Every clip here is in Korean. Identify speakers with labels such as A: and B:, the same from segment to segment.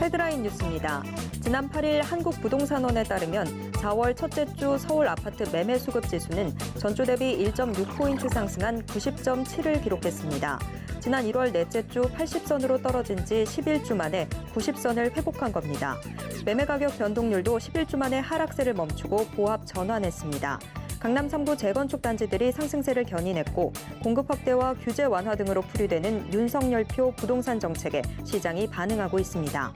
A: 헤드라인 뉴스입니다. 지난 8일 한국부동산원에 따르면 4월 첫째 주 서울 아파트 매매 수급 지수는 전주 대비 1.6포인트 상승한 90.7을 기록했습니다. 지난 1월 넷째 주 80선으로 떨어진 지 11주 만에 90선을 회복한 겁니다. 매매 가격 변동률도 11주 만에 하락세를 멈추고 보합 전환했습니다. 강남 3구 재건축 단지들이 상승세를 견인했고 공급 확대와 규제 완화 등으로 풀이되는 윤석열표 부동산 정책에 시장이 반응하고 있습니다.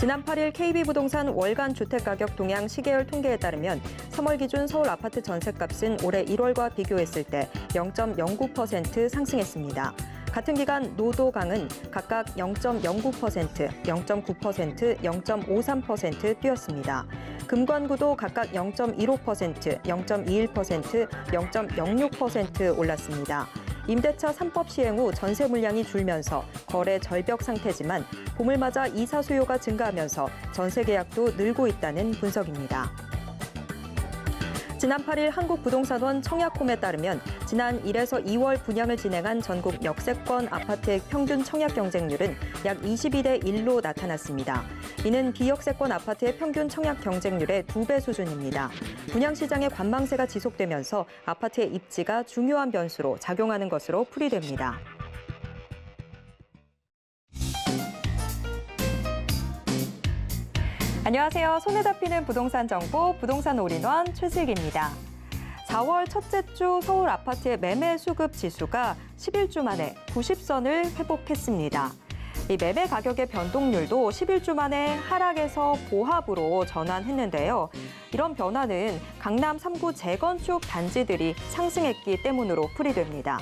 A: 지난 8일 KB부동산 월간 주택가격 동향 시계열 통계에 따르면 3월 기준 서울 아파트 전셋값은 올해 1월과 비교했을 때 0.09% 상승했습니다. 같은 기간 노도강은 각각 0.09%, 0.9%, 0.53% 뛰었습니다. 금관구도 각각 0.15%, 0.21%, 0.06% 올랐습니다. 임대차 3법 시행 후 전세 물량이 줄면서 거래 절벽 상태지만 봄을 맞아 이사 수요가 증가하면서 전세 계약도 늘고 있다는 분석입니다. 지난 8일 한국부동산원 청약홈에 따르면 지난 1에서 2월 분양을 진행한 전국 역세권 아파트의 평균 청약 경쟁률은 약 22대 1로 나타났습니다. 이는 비역세권 아파트의 평균 청약 경쟁률의 2배 수준입니다. 분양시장의 관망세가 지속되면서 아파트의 입지가 중요한 변수로 작용하는 것으로 풀이됩니다. 안녕하세요. 손에 잡히는 부동산 정보, 부동산 올인원 최슬기입니다. 4월 첫째 주 서울 아파트의 매매 수급 지수가 11주 만에 90선을 회복했습니다. 이 매매 가격의 변동률도 11주 만에 하락에서 보합으로 전환했는데요. 이런 변화는 강남 3구 재건축 단지들이 상승했기 때문으로 풀이됩니다.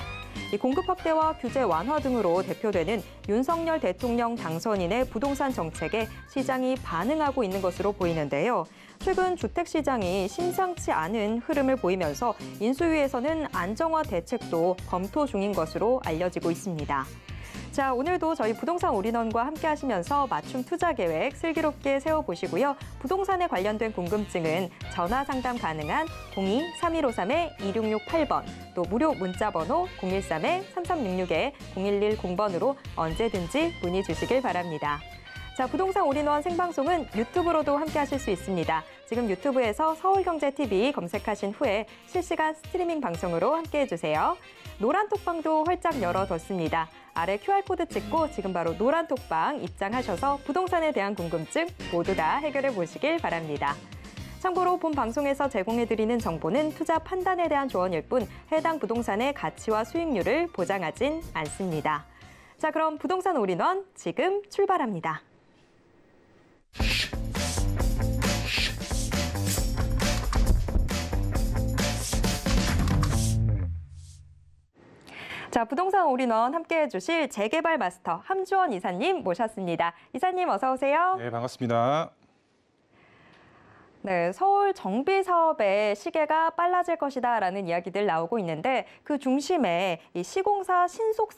A: 이 공급 확대와 규제 완화 등으로 대표되는 윤석열 대통령 당선인의 부동산 정책에 시장이 반응하고 있는 것으로 보이는데요. 최근 주택 시장이 심상치 않은 흐름을 보이면서 인수위에서는 안정화 대책도 검토 중인 것으로 알려지고 있습니다. 자, 오늘도 저희 부동산 올인원과 함께 하시면서 맞춤 투자 계획 슬기롭게 세워보시고요. 부동산에 관련된 궁금증은 전화 상담 가능한 02-3153-2668번, 또 무료 문자 번호 013-3366-0110번으로 언제든지 문의 주시길 바랍니다. 자, 부동산 올인원 생방송은 유튜브로도 함께 하실 수 있습니다. 지금 유튜브에서 서울경제TV 검색하신 후에 실시간 스트리밍 방송으로 함께 해주세요. 노란 톡방도 활짝 열어뒀습니다. 아래 QR코드 찍고 지금 바로 노란 톡방 입장하셔서 부동산에 대한 궁금증 모두 다 해결해 보시길 바랍니다. 참고로 본 방송에서 제공해드리는 정보는 투자 판단에 대한 조언일 뿐 해당 부동산의 가치와 수익률을 보장하진 않습니다. 자, 그럼 부동산 올인원 지금 출발합니다. 자, 부동산 올인원 함께해 주실 재개발 마스터 함주원 이사님 모셨습니다. 이사님 어서 오세요.
B: 네, 반갑습니다.
A: 네, 서울 정비 사업의 시계가 빨라질 것이다라는 이야기들 나오고 있는데 그 중심에 이 시공사 신속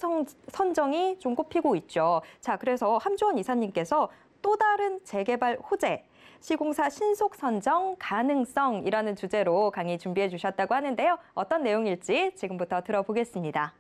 A: 선정이 좀 꼽히고 있죠. 자, 그래서 함주원 이사님께서 또 다른 재개발 호재, 시공사 신속 선정 가능성이라는 주제로 강의 준비해 주셨다고 하는데요. 어떤 내용일지 지금부터 들어보겠습니다.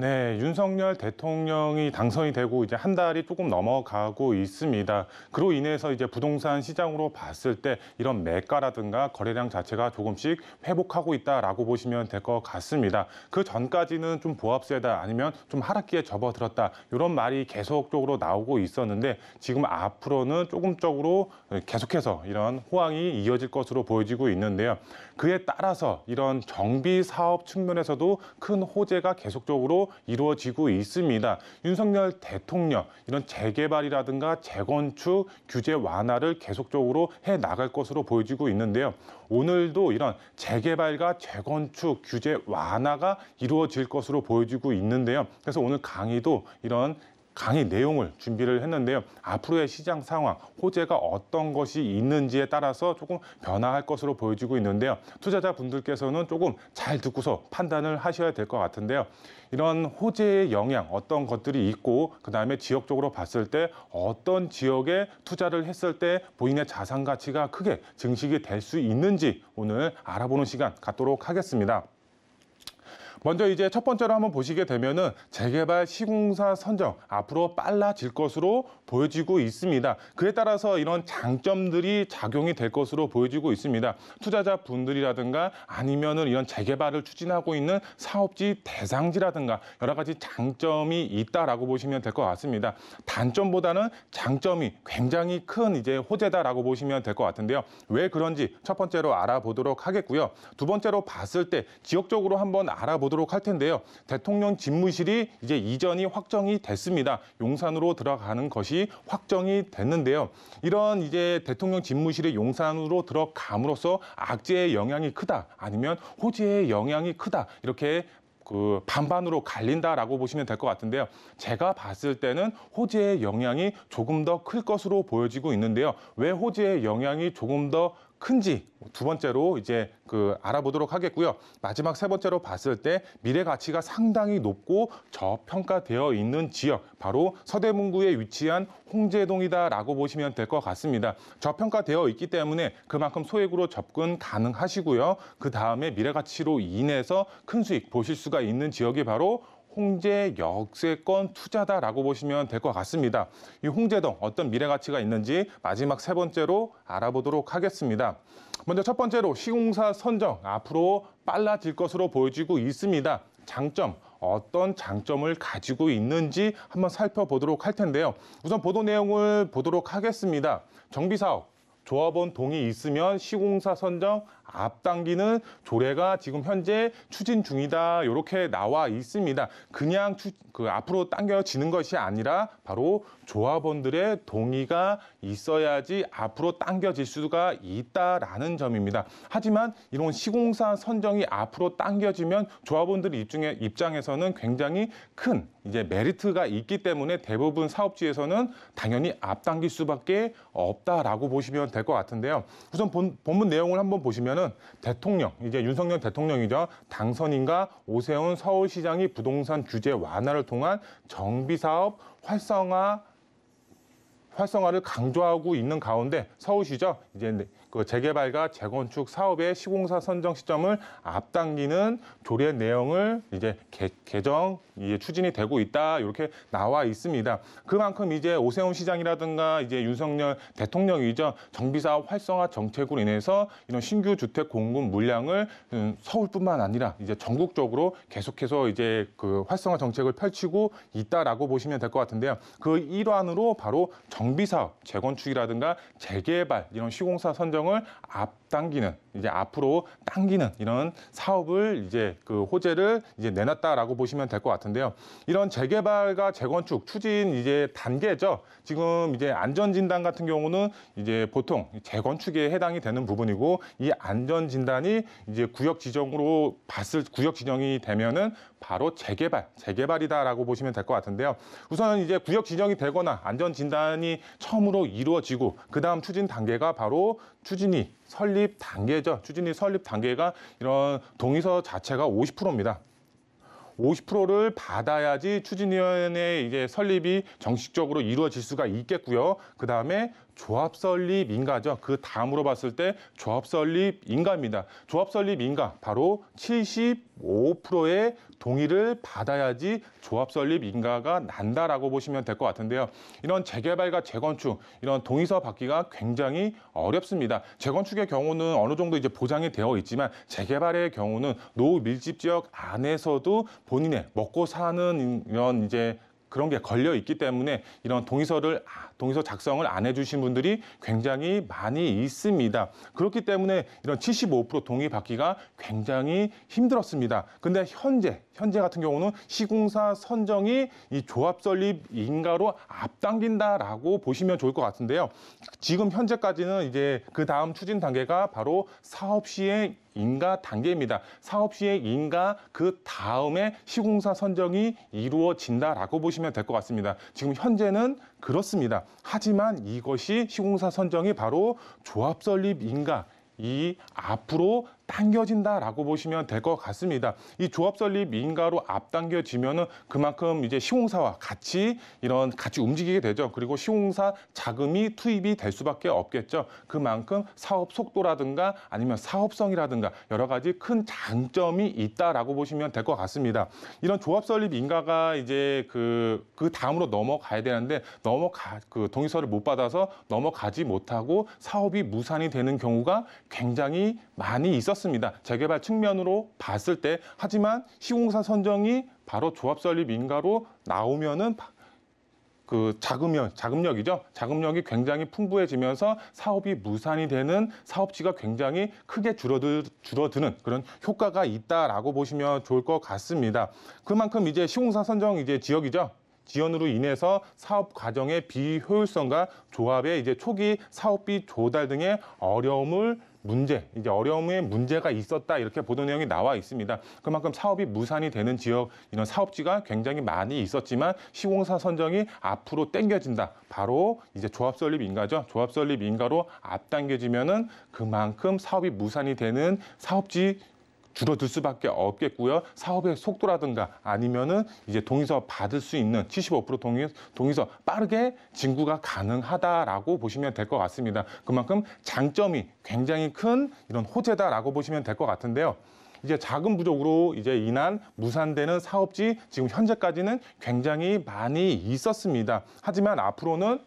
B: 네, 윤석열 대통령이 당선이 되고 이제 한 달이 조금 넘어가고 있습니다. 그로 인해서 이제 부동산 시장으로 봤을 때 이런 매가라든가 거래량 자체가 조금씩 회복하고 있다라고 보시면 될 것 같습니다. 그 전까지는 좀 보합세다 아니면 좀 하락기에 접어들었다 이런 말이 계속적으로 나오고 있었는데 지금 앞으로는 조금적으로 계속해서 이런 호황이 이어질 것으로 보여지고 있는데요. 그에 따라서 이런 정비 사업 측면에서도 큰 호재가 계속적으로 이루어지고 있습니다. 윤석열 대통령 이런 재개발이라든가 재건축 규제 완화를 계속적으로 해 나갈 것으로 보여지고 있는데요. 오늘도 이런 재개발과 재건축 규제 완화가 이루어질 것으로 보여지고 있는데요. 그래서 오늘 강의도 이런 강의 내용을 준비를 했는데요. 앞으로의 시장 상황, 호재가 어떤 것이 있는지에 따라서 조금 변화할 것으로 보여지고 있는데요. 투자자분들께서는 조금 잘 듣고서 판단을 하셔야 될 것 같은데요. 이런 호재의 영향, 어떤 것들이 있고 그다음에 지역적으로 봤을 때 어떤 지역에 투자를 했을 때 본인의 자산 가치가 크게 증식이 될 수 있는지 오늘 알아보는 시간 갖도록 하겠습니다. 먼저 이제 첫 번째로 한번 보시게 되면은 재개발 시공사 선정 앞으로 빨라질 것으로 보여지고 있습니다. 그에 따라서 이런 장점들이 작용이 될 것으로 보여지고 있습니다. 투자자 분들이라든가 아니면은 이런 재개발을 추진하고 있는 사업지 대상지라든가 여러 가지 장점이 있다라고 보시면 될 것 같습니다. 단점보다는 장점이 굉장히 큰 이제 호재다라고 보시면 될 것 같은데요. 왜 그런지 첫 번째로 알아보도록 하겠고요. 두 번째로 봤을 때 지역적으로 한번 알아보도록 할 텐데요. 대통령 집무실이 이제 이전이 확정이 됐습니다. 용산으로 들어가는 것이 확정이 됐는데요. 이런 이제 대통령 집무실의 용산으로 들어감으로써 악재의 영향이 크다 아니면 호재의 영향이 크다 이렇게 그 반반으로 갈린다라고 보시면 될 것 같은데요. 제가 봤을 때는 호재의 영향이 조금 더 클 것으로 보여지고 있는데요. 왜 호재의 영향이 조금 더 큰지 두 번째로 이제 그 알아보도록 하겠고요. 마지막 세 번째로 봤을 때 미래 가치가 상당히 높고 저평가되어 있는 지역 바로 서대문구에 위치한 홍제동이다라고 보시면 될 것 같습니다. 저평가되어 있기 때문에 그만큼 소액으로 접근 가능하시고요. 그 다음에 미래 가치로 인해서 큰 수익 보실 수가 있는 지역이 바로 홍제 역세권 투자다라고 보시면 될 것 같습니다. 이 홍제동 어떤 미래 가치가 있는지 마지막 세 번째로 알아보도록 하겠습니다. 먼저 첫 번째로 시공사 선정 앞으로 빨라질 것으로 보여지고 있습니다. 장점 어떤 장점을 가지고 있는지 한번 살펴보도록 할 텐데요. 우선 보도 내용을 보도록 하겠습니다. 정비 사업 조합원 동의 있으면 시공사 선정 앞당기는 조례가 지금 현재 추진 중이다 이렇게 나와 있습니다. 그냥 추, 그 앞으로 당겨지는 것이 아니라 바로 조합원들의 동의가 있어야지 앞으로 당겨질 수가 있다라는 점입니다. 하지만 이런 시공사 선정이 앞으로 당겨지면 조합원들 입중에, 입장에서는 굉장히 큰 이제 메리트가 있기 때문에 대부분 사업지에서는 당연히 앞당길 수밖에 없다라고 보시면 될 것 같은데요. 우선 본, 본문 내용을 한번 보시면 보면은 대통령, 이제 윤석열 대통령이죠. 당선인과 오세훈 서울시장이 부동산 규제 완화를 통한 정비사업 활성화 활성화를 강조하고 있는 가운데 서울시죠. 이제 그 재개발과 재건축 사업의 시공사 선정 시점을 앞당기는 조례 내용을 이제 개, 개정 이제 추진이 되고 있다 이렇게 나와 있습니다. 그만큼 이제 오세훈 시장이라든가 이제 윤석열 대통령이죠 정비사업 활성화 정책으로 인해서 이런 신규 주택 공급 물량을 음, 서울뿐만 아니라 이제 전국적으로 계속해서 이제 그 활성화 정책을 펼치고 있다라고 보시면 될 것 같은데요. 그 일환으로 바로 정비사업 재건축이라든가 재개발 이런 시공사 선정 과정을 앞당기는 이제 앞으로 당기는 이런 사업을 이제 그 호재를 이제 내놨다라고 보시면 될 것 같은데요. 이런 재개발과 재건축 추진 이제 단계죠. 지금 이제 안전 진단 같은 경우는 이제 보통 재건축에 해당이 되는 부분이고 이 안전 진단이 이제 구역 지정으로 봤을 구역 지정이 되면은 바로 재개발, 재개발이다라고 보시면 될 것 같은데요. 우선 이제 구역 지정이 되거나 안전 진단이 처음으로 이루어지고 그다음 추진 단계가 바로 추진이 설립 단계죠. 추진이 설립 단계가 이런 동의서 자체가 50%입니다. 50%를 받아야지 추진위원회 이제 설립이 정식적으로 이루어질 수가 있겠고요. 그 다음에 조합 설립 인가죠. 그 다음으로 봤을 때 조합 설립 인가입니다. 조합 설립 인가 바로 75%의 동의를 받아야지 조합 설립 인가가 난다라고 보시면 될 것 같은데요. 이런 재개발과 재건축 이런 동의서 받기가 굉장히 어렵습니다. 재건축의 경우는 어느 정도 이제 보장이 되어 있지만 재개발의 경우는 노후 밀집 지역 안에서도 본인의 먹고 사는 이런 이제 그런 게 걸려 있기 때문에 이런 동의서를 동의서 작성을 안 해주신 분들이 굉장히 많이 있습니다. 그렇기 때문에 이런 75% 동의 받기가 굉장히 힘들었습니다. 근데 현재 현재 같은 경우는 시공사 선정이 이 조합 설립 인가로 앞당긴다라고 보시면 좋을 것 같은데요. 지금 현재까지는 이제 그 다음 추진 단계가 바로 사업 시행 인가 단계입니다. 사업 시행 인가 그 다음에 시공사 선정이 이루어진다라고 보시면 될 것 같습니다. 지금 현재는 그렇습니다. 하지만 이것이 시공사 선정이 바로 조합 설립 인가 이 앞으로 당겨진다라고 보시면 될 것 같습니다. 이 조합 설립 민가로 앞당겨지면은 그만큼 이제 시공사와 같이 이런 같이 움직이게 되죠. 그리고 시공사 자금이 투입이 될 수밖에 없겠죠. 그만큼 사업 속도라든가 아니면 사업성이라든가 여러 가지 큰 장점이 있다라고 보시면 될 것 같습니다. 이런 조합 설립 민가가 이제 그그 그 다음으로 넘어가야 되는데 넘어가 그 동의서를 못 받아서 넘어가지 못하고 사업이 무산이 되는 경우가 굉장히 많이 있었습니다. 떴습니다. 재개발 측면으로 봤을 때 하지만 시공사 선정이 바로 조합 설립 인가로 나오면은 그 자금력, 자금력이죠. 자금력이 굉장히 풍부해지면서 사업이 무산이 되는 사업지가 굉장히 크게 줄어들, 줄어드는 그런 효과가 있다라고 보시면 좋을 것 같습니다. 그만큼 이제 시공사 선정 이제 지역이죠. 지연으로 인해서 사업 과정의 비효율성과 조합의 이제 초기 사업비 조달 등의 어려움을 문제, 이제 어려움의 문제가 있었다 이렇게 보도 내용이 나와 있습니다. 그만큼 사업이 무산이 되는 지역 이런 사업지가 굉장히 많이 있었지만 시공사 선정이 앞으로 땡겨진다. 바로 이제 조합 설립 인가죠. 조합 설립 인가로 앞당겨지면은 그만큼 사업이 무산이 되는 사업지 줄어들 수밖에 없겠고요. 사업의 속도라든가 아니면은 이제 동의서 받을 수 있는 75% 동의, 동의서 빠르게 진구가 가능하다라고 보시면 될 것 같습니다. 그만큼 장점이 굉장히 큰 이런 호재다라고 보시면 될 것 같은데요. 이제 자금 부족으로 이제 인한 무산되는 사업지 지금 현재까지는 굉장히 많이 있었습니다. 하지만 앞으로는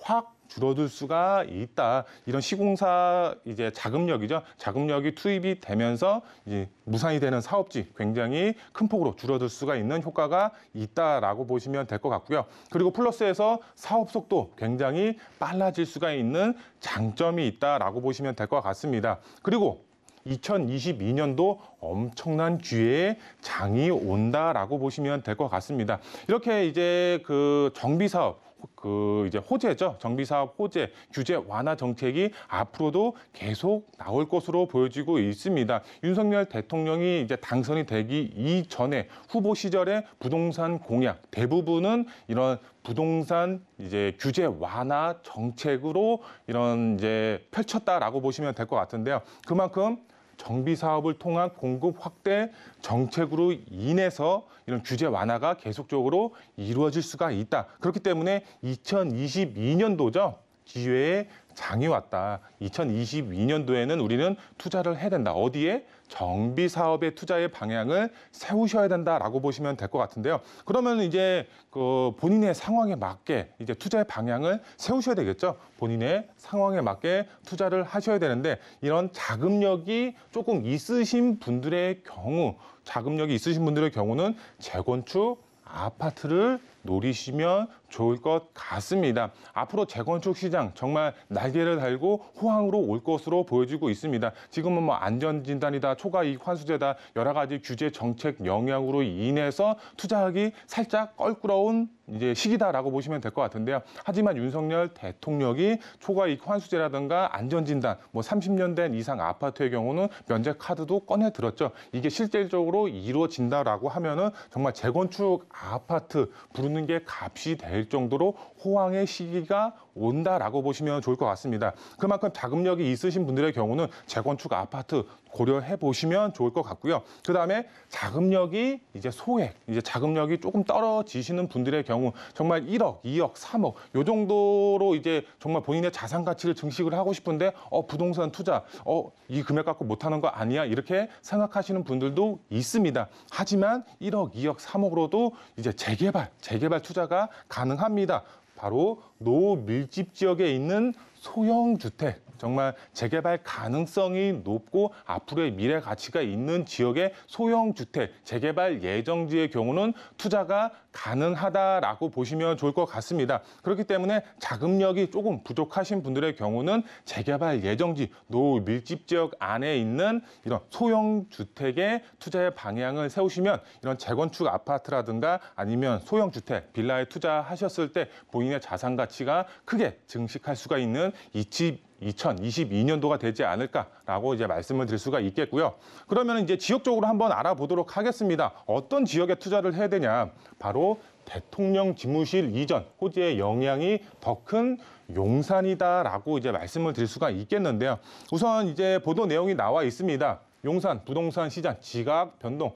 B: 확 줄어들 수가 있다. 이런 시공사 이제 자금력이죠. 자금력이 투입이 되면서 이제 무산이 되는 사업지 굉장히 큰 폭으로 줄어들 수가 있는 효과가 있다라고 보시면 될 것 같고요. 그리고 플러스에서 사업 속도 굉장히 빨라질 수가 있는 장점이 있다라고 보시면 될 것 같습니다. 그리고 2022년도 엄청난 기회의 장이 온다라고 보시면 될 것 같습니다. 이렇게 이제 그 정비 사업 그 이제 호재죠. 정비 사업 호재 규제 완화 정책이 앞으로도 계속 나올 것으로 보여지고 있습니다. 윤석열 대통령이 이제 당선이 되기 이전에 후보 시절에 부동산 공약 대부분은 이런 부동산 이제 규제 완화 정책으로 이런 이제 펼쳤다라고 보시면 될 것 같은데요. 그만큼 정비 사업을 통한 공급 확대 정책으로 인해서 이런 규제 완화가 계속적으로 이루어질 수가 있다. 그렇기 때문에 2022년도죠. 지회에 장이 왔다. 2022년도에는 우리는 투자를 해야 된다. 어디에? 정비 사업의 투자의 방향을 세우셔야 된다라고 보시면 될 것 같은데요. 그러면 이제 그 본인의 상황에 맞게 이제 투자의 방향을 세우셔야 되겠죠. 본인의 상황에 맞게 투자를 하셔야 되는데 이런 자금력이 조금 있으신 분들의 경우 자금력이 있으신 분들의 경우는 재건축 아파트를 노리시면 좋을 것 같습니다. 앞으로 재건축 시장 정말 날개를 달고 호황으로 올 것으로 보여지고 있습니다. 지금은 뭐 안전진단이다, 초과이익 환수제다, 여러 가지 규제 정책 영향으로 인해서 투자하기 살짝 껄끄러운 이제 시기다라고 보시면 될 것 같은데요. 하지만 윤석열 대통령이 초과이익 환수제라든가 안전진단, 뭐 30년 된 이상 아파트의 경우는 면제 카드도 꺼내 들었죠. 이게 실질적으로 이루어진다라고 하면은 정말 재건축 아파트 부르는 게 값이 될될 정도로 호황의 시기가 온다라고 보시면 좋을 것 같습니다. 그만큼 자금력이 있으신 분들의 경우는 재건축 아파트 고려해 보시면 좋을 것 같고요. 그 다음에 자금력이 이제 소액, 이제 자금력이 조금 떨어지시는 분들의 경우 정말 1억, 2억, 3억 요 정도로 이제 정말 본인의 자산 가치를 증식을 하고 싶은데 어 부동산 투자, 어이 금액 갖고 못하는 거 아니야 이렇게 생각하시는 분들도 있습니다. 하지만 1억, 2억, 3억으로도 이제 재개발, 재개발 투자가 가능합니다. 바로 노밀집 지역에 있는 소형 주택 정말 재개발 가능성이 높고 앞으로의 미래 가치가 있는 지역의 소형 주택 재개발 예정지의 경우는 투자가 가능하다라고 보시면 좋을 것 같습니다. 그렇기 때문에 자금력이 조금 부족하신 분들의 경우는 재개발 예정지 노 밀집 지역 안에 있는 이런 소형 주택의 투자의 방향을 세우시면 이런 재건축 아파트라든가 아니면 소형 주택 빌라에 투자하셨을 때 본인의 자산 가치가 크게 증식할 수가 있는 이집 2022년도가 되지 않을까라고 이제 말씀을 드릴 수가 있겠고요. 그러면 이제 지역적으로 한번 알아보도록 하겠습니다. 어떤 지역에 투자를 해야 되냐? 바로 대통령 집무실 이전 호재의 영향이 더 큰 용산이다라고 이제 말씀을 드릴 수가 있겠는데요. 우선 이제 보도 내용이 나와 있습니다. 용산 부동산 시장 지각 변동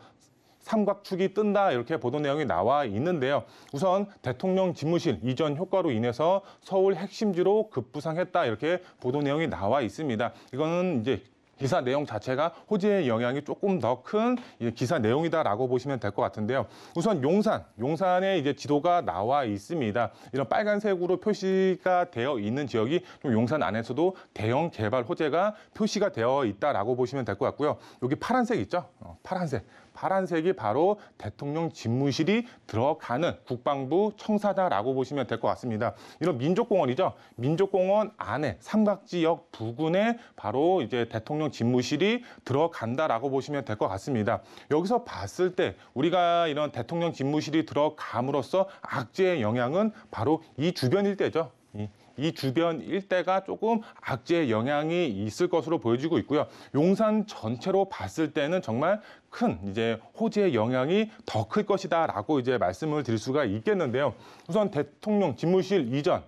B: 삼각축이 뜬다 이렇게 보도 내용이 나와 있는데요. 우선 대통령 집무실 이전 효과로 인해서 서울 핵심지로 급부상했다 이렇게 보도 내용이 나와 있습니다. 이거는 이제 기사 내용 자체가 호재의 영향이 조금 더 큰 기사 내용이다라고 보시면 될 것 같은데요. 우선 용산, 용산에 이제 지도가 나와 있습니다. 이런 빨간색으로 표시가 되어 있는 지역이 좀 용산 안에서도 대형 개발 호재가 표시가 되어 있다라고 보시면 될 것 같고요. 여기 파란색 있죠? 어, 파란색. 파란색이 바로 대통령 집무실이 들어가는 국방부 청사다라고 보시면 될 것 같습니다. 이런 민족공원이죠. 민족공원 안에 삼각지역 부근에 바로 이제 대통령 집무실이 들어간다라고 보시면 될 것 같습니다. 여기서 봤을 때 우리가 이런 대통령 집무실이 들어감으로써 악재의 영향은 바로 이 주변 일때죠 이 주변 일대가 조금 악재의 영향이 있을 것으로 보여지고 있고요. 용산 전체로 봤을 때는 정말 큰 이제 호재의 영향이 더 클 것이다라고 이제 말씀을 드릴 수가 있겠는데요. 우선 대통령 집무실 이전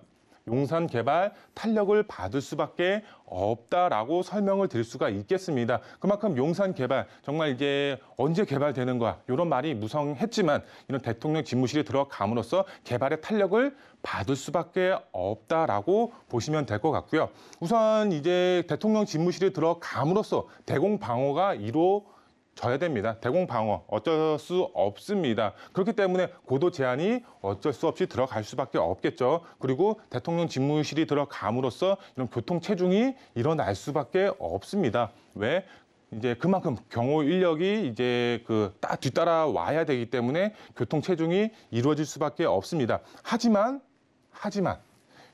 B: 용산 개발 탄력을 받을 수밖에 없다라고 설명을 드릴 수가 있겠습니다. 그만큼 용산 개발 정말 이게 언제 개발되는 거야 이런 말이 무성했지만 이런 대통령 집무실에 들어감으로써 개발의 탄력을 받을 수밖에 없다라고 보시면 될 것 같고요. 우선 이제 대통령 집무실에 들어감으로써 대공 방어가 이루 져야 됩니다. 대공 방어 어쩔 수 없습니다. 그렇기 때문에 고도 제한이 어쩔 수 없이 들어갈 수밖에 없겠죠. 그리고 대통령 집무실이 들어감으로써 이런 교통 체중이 일어날 수밖에 없습니다. 왜? 이제 그만큼 경호 인력이 이제 그 딱 뒤따라 와야 되기 때문에 교통 체중이 이루어질 수밖에 없습니다. 하지만 하지만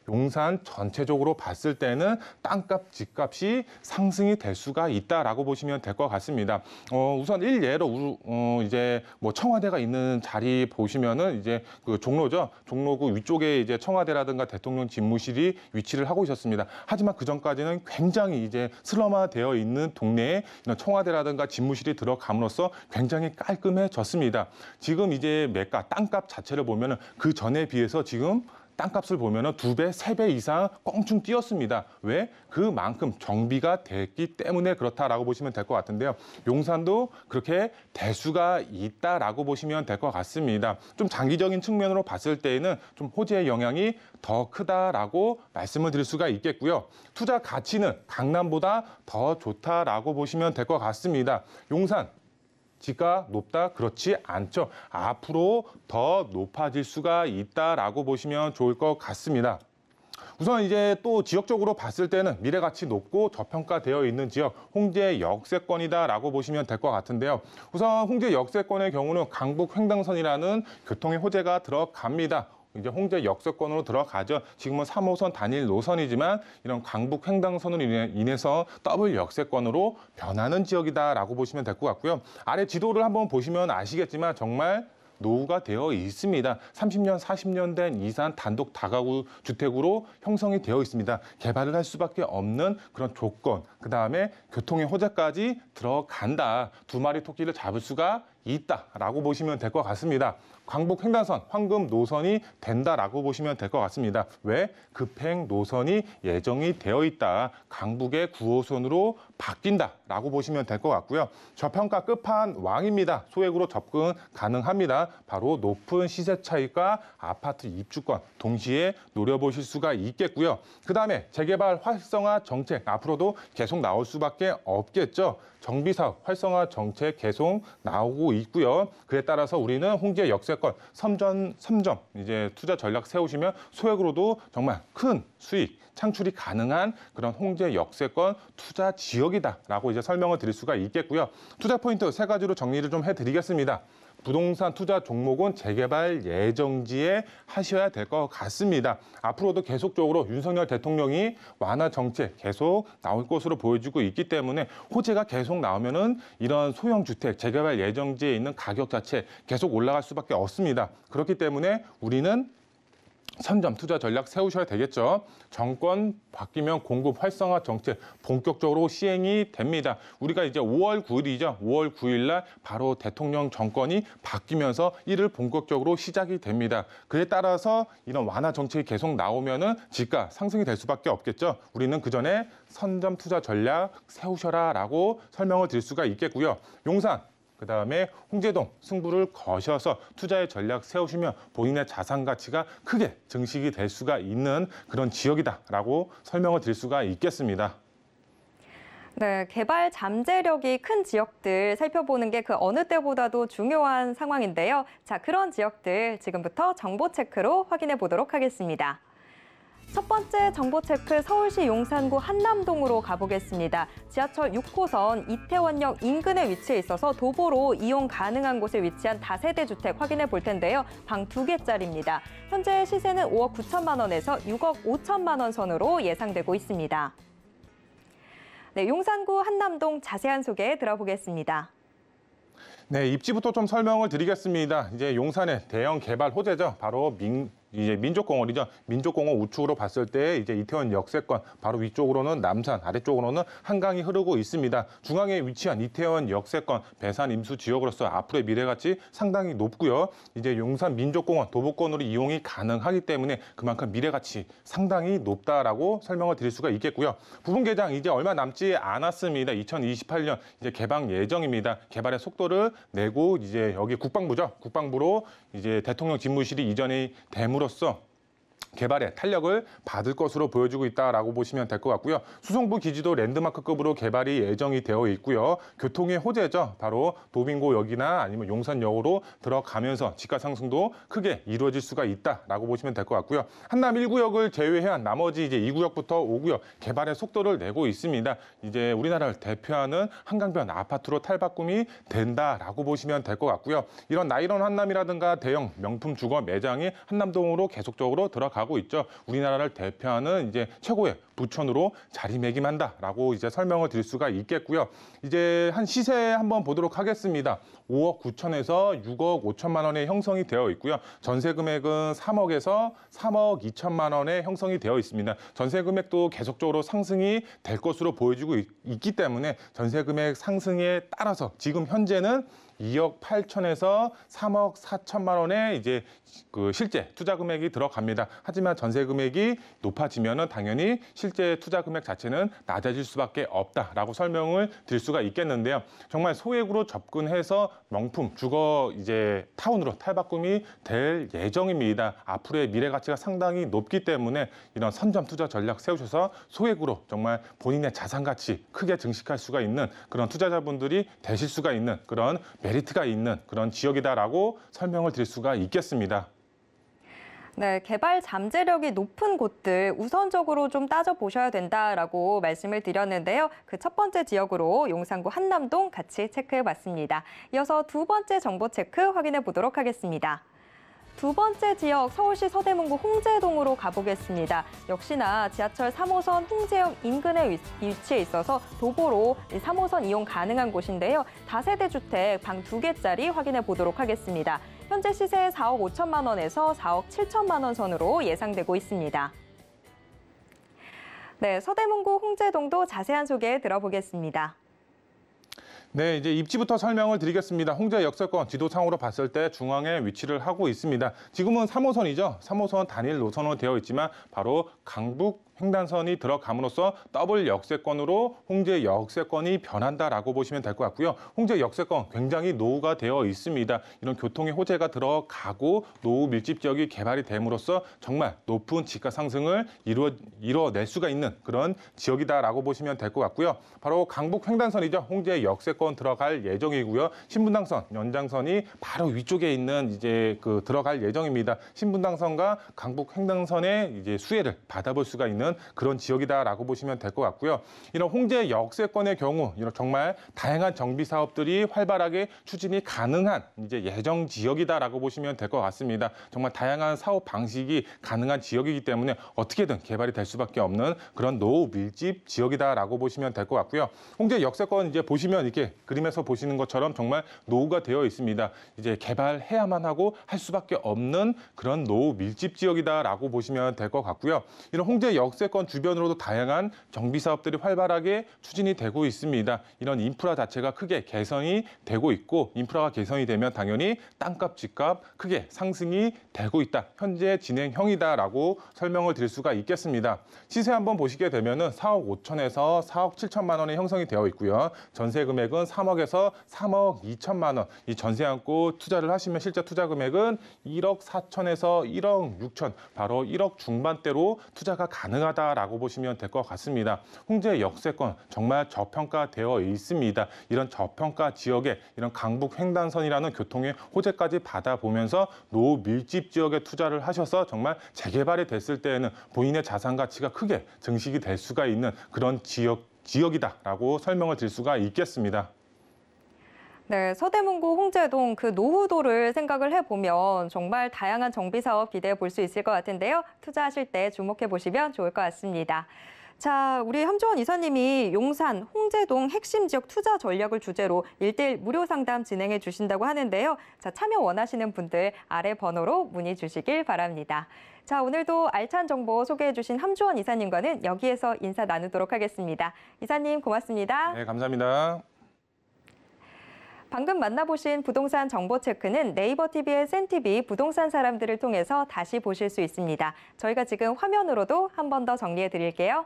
B: 용산 전체적으로 봤을 때는 땅값, 집값이 상승이 될 수가 있다라고 보시면 될 것 같습니다. 어, 우선 일례로 우, 어, 이제 뭐 청와대가 있는 자리 보시면은 이제 그 종로죠. 종로구 위쪽에 이제 청와대라든가 대통령 집무실이 위치를 하고 있었습니다. 하지만 그 전까지는 굉장히 이제 슬럼화되어 있는 동네에 이런 청와대라든가 집무실이 들어감으로써 굉장히 깔끔해졌습니다. 지금 이제 매가 땅값 자체를 보면은 그 전에 비해서 지금 땅값을 보면 두 배, 세 배 이상 껑충 뛰었습니다. 왜? 그만큼 정비가 됐기 때문에 그렇다라고 보시면 될 것 같은데요. 용산도 그렇게 대수가 있다라고 보시면 될 것 같습니다. 좀 장기적인 측면으로 봤을 때에는 좀 호재의 영향이 더 크다라고 말씀을 드릴 수가 있겠고요. 투자 가치는 강남보다 더 좋다라고 보시면 될 것 같습니다. 용산 지가 높다 그렇지 않죠. 앞으로 더 높아질 수가 있다라고 보시면 좋을 것 같습니다. 우선 이제 또 지역적으로 봤을 때는 미래 가치 높고 저평가되어 있는 지역 홍제 역세권이다라고 보시면 될 것 같은데요. 우선 홍제 역세권의 경우는 강북 횡단선이라는 교통의 호재가 들어갑니다. 이제 홍제 역세권으로 들어가죠. 지금은 3호선 단일 노선이지만 이런 광북 횡단선으로 인해서 더블 역세권으로 변하는 지역이다라고 보시면 될 것 같고요. 아래 지도를 한번 보시면 아시겠지만 정말 노후가 되어 있습니다. 30년, 40년 된 이산 단독 다가구 주택으로 형성이 되어 있습니다. 개발을 할 수밖에 없는 그런 조건, 그 다음에 교통의 호재까지 들어간다. 두 마리 토끼를 잡을 수가 있다라고 보시면 될 것 같습니다. 광복 횡단선, 황금 노선이 된다라고 보시면 될 것 같습니다. 왜? 급행 노선이 예정이 되어 있다. 강북의 구호선으로 바뀐다라고 보시면 될 것 같고요. 저평가 끝판 왕입니다. 소액으로 접근 가능합니다. 바로 높은 시세 차익과 아파트 입주권 동시에 노려보실 수가 있겠고요. 그다음에 재개발 활성화 정책 앞으로도 계속 나올 수밖에 없겠죠. 정비사업 활성화 정책 계속 나오고 있고요. 그에 따라서 우리는 홍제 역세권 3점, 3점 이제 투자 전략 세우시면 소액으로도 정말 큰 수익 창출이 가능한 그런 홍제 역세권 투자 지역 지역이다라고 이제 설명을 드릴 수가 있겠고요. 투자 포인트 세 가지로 정리를 좀 해드리겠습니다. 부동산 투자 종목은 재개발 예정지에 하셔야 될 것 같습니다. 앞으로도 계속적으로 윤석열 대통령이 완화 정책 계속 나올 것으로 보여지고 있기 때문에 호재가 계속 나오면은 이런 소형 주택 재개발 예정지에 있는 가격 자체 계속 올라갈 수밖에 없습니다. 그렇기 때문에 우리는 선점 투자 전략 세우셔야 되겠죠. 정권 바뀌면 공급 활성화 정책 본격적으로 시행이 됩니다. 우리가 이제 5월 9일이죠. 5월 9일 날 바로 대통령 정권이 바뀌면서 이를 본격적으로 시작이 됩니다. 그에 따라서 이런 완화 정책이 계속 나오면은 집값 상승이 될 수밖에 없겠죠. 우리는 그 전에 선점 투자 전략 세우셔라라고 설명을 드릴 수가 있겠고요. 용산 그다음에 홍제동 승부를 거셔서 투자의 전략 세우시면 본인의 자산 가치가 크게 증식이 될 수가 있는 그런 지역이다라고 설명을 드릴 수가 있겠습니다.
A: 네, 개발 잠재력이 큰 지역들 살펴보는 게 그 어느 때보다도 중요한 상황인데요. 자, 그런 지역들 지금부터 정보 체크로 확인해 보도록 하겠습니다. 첫 번째 정보 체크 서울시 용산구 한남동으로 가보겠습니다. 지하철 6호선 이태원역 인근에 위치해 있어서 도보로 이용 가능한 곳에 위치한 다세대 주택 확인해 볼 텐데요. 방 두개짜리입니다 현재 시세는 5억 9천만 원에서 6억 5천만 원 선으로 예상되고 있습니다. 네, 용산구 한남동 자세한 소개 들어보겠습니다.
B: 네, 입지부터 좀 설명을 드리겠습니다. 이제 용산의 대형 개발 호재죠. 바로 민, 이제 민족공원이죠. 민족공원 우측으로 봤을 때 이제 이태원 역세권 바로 위쪽으로는 남산, 아래쪽으로는 한강이 흐르고 있습니다. 중앙에 위치한 이태원 역세권 배산 임수 지역으로서 앞으로의 미래가치 상당히 높고요. 이제 용산 민족공원 도보권으로 이용이 가능하기 때문에 그만큼 미래가치 상당히 높다라고 설명을 드릴 수가 있겠고요. 부분 개장 이제 얼마 남지 않았습니다. 2028년 이제 개방 예정입니다. 개발의 속도를 내고 이제 여기 국방부죠. 국방부로 이제 대통령 집무실이 이전이됨으로 줬어. 개발에 탄력을 받을 것으로 보여지고 있다라고 보시면 될 것 같고요. 수송부 기지도 랜드마크급으로 개발이 예정이 되어 있고요. 교통의 호재죠. 바로 도빙고역이나 아니면 용산역으로 들어가면서 지가 상승도 크게 이루어질 수가 있다라고 보시면 될 것 같고요. 한남 1구역을 제외한 나머지 이제 2구역부터 5구역 개발의 속도를 내고 있습니다. 이제 우리나라를 대표하는 한강변 아파트로 탈바꿈이 된다라고 보시면 될 것 같고요. 이런 나이론 한남이라든가 대형 명품 주거 매장이 한남동으로 계속적으로 들어가 가고 있죠. 우리나라를 대표하는 이제 최고의 부천으로 자리매김한다라고 이제 설명을 드릴 수가 있겠고요. 이제 한 시세 한번 보도록 하겠습니다. 5억 9천에서 6억 5천만 원에 형성이 되어 있고요. 전세 금액은 3억에서 3억 2천만 원에 형성이 되어 있습니다. 전세 금액도 계속적으로 상승이 될 것으로 보여지고 있기 때문에 전세 금액 상승에 따라서 지금 현재는 2억 8천에서 3억 4천만 원에 이제 그 실제 투자 금액이 들어갑니다. 하지만 전세 금액이 높아지면은 당연히 실제 투자 금액 자체는 낮아질 수밖에 없다라고 설명을 드릴 수가 있겠는데요. 정말 소액으로 접근해서 명품 주거 이제 타운으로 탈바꿈이 될 예정입니다. 앞으로의 미래 가치가 상당히 높기 때문에 이런 선점 투자 전략 세우셔서 소액으로 정말 본인의 자산 가치 크게 증식할 수가 있는 그런 투자자분들이 되실 수가 있는 그런 메리트가 있는 그런 지역이다라고 설명을 드릴 수가 있겠습니다.
A: 네, 개발 잠재력이 높은 곳들 우선적으로 좀 따져보셔야 된다라고 말씀을 드렸는데요. 그 첫 번째 지역으로 용산구 한남동 같이 체크해봤습니다. 이어서 두 번째 정보 체크 확인해 보도록 하겠습니다. 두 번째 지역 서울시 서대문구 홍제동으로 가보겠습니다. 역시나 지하철 3호선 홍제역 인근에 위치해 있어서 도보로 3호선 이용 가능한 곳인데요. 다세대 주택 방 두개짜리 확인해 보도록 하겠습니다. 현재 시세 4억 5천만 원에서 4억 7천만 원 선으로 예상되고 있습니다. 네, 서대문구 홍제동도 자세한 소개 들어보겠습니다.
B: 네, 이제 입지부터 설명을 드리겠습니다. 홍제 역세권 지도상으로 봤을 때 중앙에 위치를 하고 있습니다. 지금은 3호선이죠. 3호선 단일 노선으로 되어 있지만 바로 강북 횡단선이 들어감으로써 더블 역세권으로 홍제 역세권이 변한다라고 보시면 될 것 같고요. 홍제 역세권 굉장히 노후가 되어 있습니다. 이런 교통의 호재가 들어가고 노후 밀집 지역이 개발이 됨으로써 정말 높은 지가 상승을 이루어, 이뤄낼 수가 있는 그런 지역이다라고 보시면 될 것 같고요. 바로 강북 횡단선이죠. 홍제 역세권 들어갈 예정이고요. 신분당선, 연장선이 바로 위쪽에 있는 이제 그 들어갈 예정입니다. 신분당선과 강북 횡단선의 이제 수혜를 받아볼 수가 있는 있는 그런 지역이다라고 보시면 될 것 같고요. 이런 홍제 역세권의 경우 이런 정말 다양한 정비 사업들이 활발하게 추진이 가능한 이제 예정 지역이다라고 보시면 될 것 같습니다. 정말 다양한 사업 방식이 가능한 지역이기 때문에 어떻게든 개발이 될 수밖에 없는 그런 노후 밀집 지역이다라고 보시면 될 것 같고요. 홍제 역세권 이제 보시면 이렇게 그림에서 보시는 것처럼 정말 노후가 되어 있습니다. 이제 개발해야만 하고 할 수밖에 없는 그런 노후 밀집 지역이다라고 보시면 될 것 같고요. 이런 홍제 역 억세권 주변으로도 다양한 정비 사업들이 활발하게 추진이 되고 있습니다. 이런 인프라 자체가 크게 개선이 되고 있고 인프라가 개선이 되면 당연히 땅값, 집값 크게 상승이 되고 있다. 현재 진행형이다라고 설명을 드릴 수가 있겠습니다. 시세 한번 보시게 되면 4억 5천에서 4억 7천만 원이 형성이 되어 있고요. 전세 금액은 3억에서 3억 2천만 원. 이 전세 안고 투자를 하시면 실제 투자 금액은 1억 4천에서 1억 6천, 바로 1억 중반대로 투자가 가능합니다. 가능하다라고 보시면 될 것 같습니다. 홍제 역세권 정말 저평가되어 있습니다. 이런 저평가 지역에 이런 강북 횡단선이라는 교통의 호재까지 받아보면서 노후 밀집 지역에 투자를 하셔서 정말 재개발이 됐을 때에는 본인의 자산 가치가 크게 증식이 될 수가 있는 그런 지역 지역이다라고 설명을 드릴 수가 있겠습니다.
A: 네, 서대문구 홍제동 그 노후도를 생각을 해보면 정말 다양한 정비 사업 기대해 볼 수 있을 것 같은데요. 투자하실 때 주목해 보시면 좋을 것 같습니다. 자, 우리 함주원 이사님이 용산, 홍제동 핵심 지역 투자 전략을 주제로 일대일 무료 상담 진행해 주신다고 하는데요. 자, 참여 원하시는 분들 아래 번호로 문의 주시길 바랍니다. 자, 오늘도 알찬 정보 소개해 주신 함주원 이사님과는 여기에서 인사 나누도록 하겠습니다. 이사님 고맙습니다.
B: 네, 감사합니다.
A: 방금 만나보신 부동산 정보 체크는 네이버 TV의 센티비 부동산 사람들을 통해서 다시 보실 수 있습니다. 저희가 지금 화면으로도 한 번 더 정리해 드릴게요.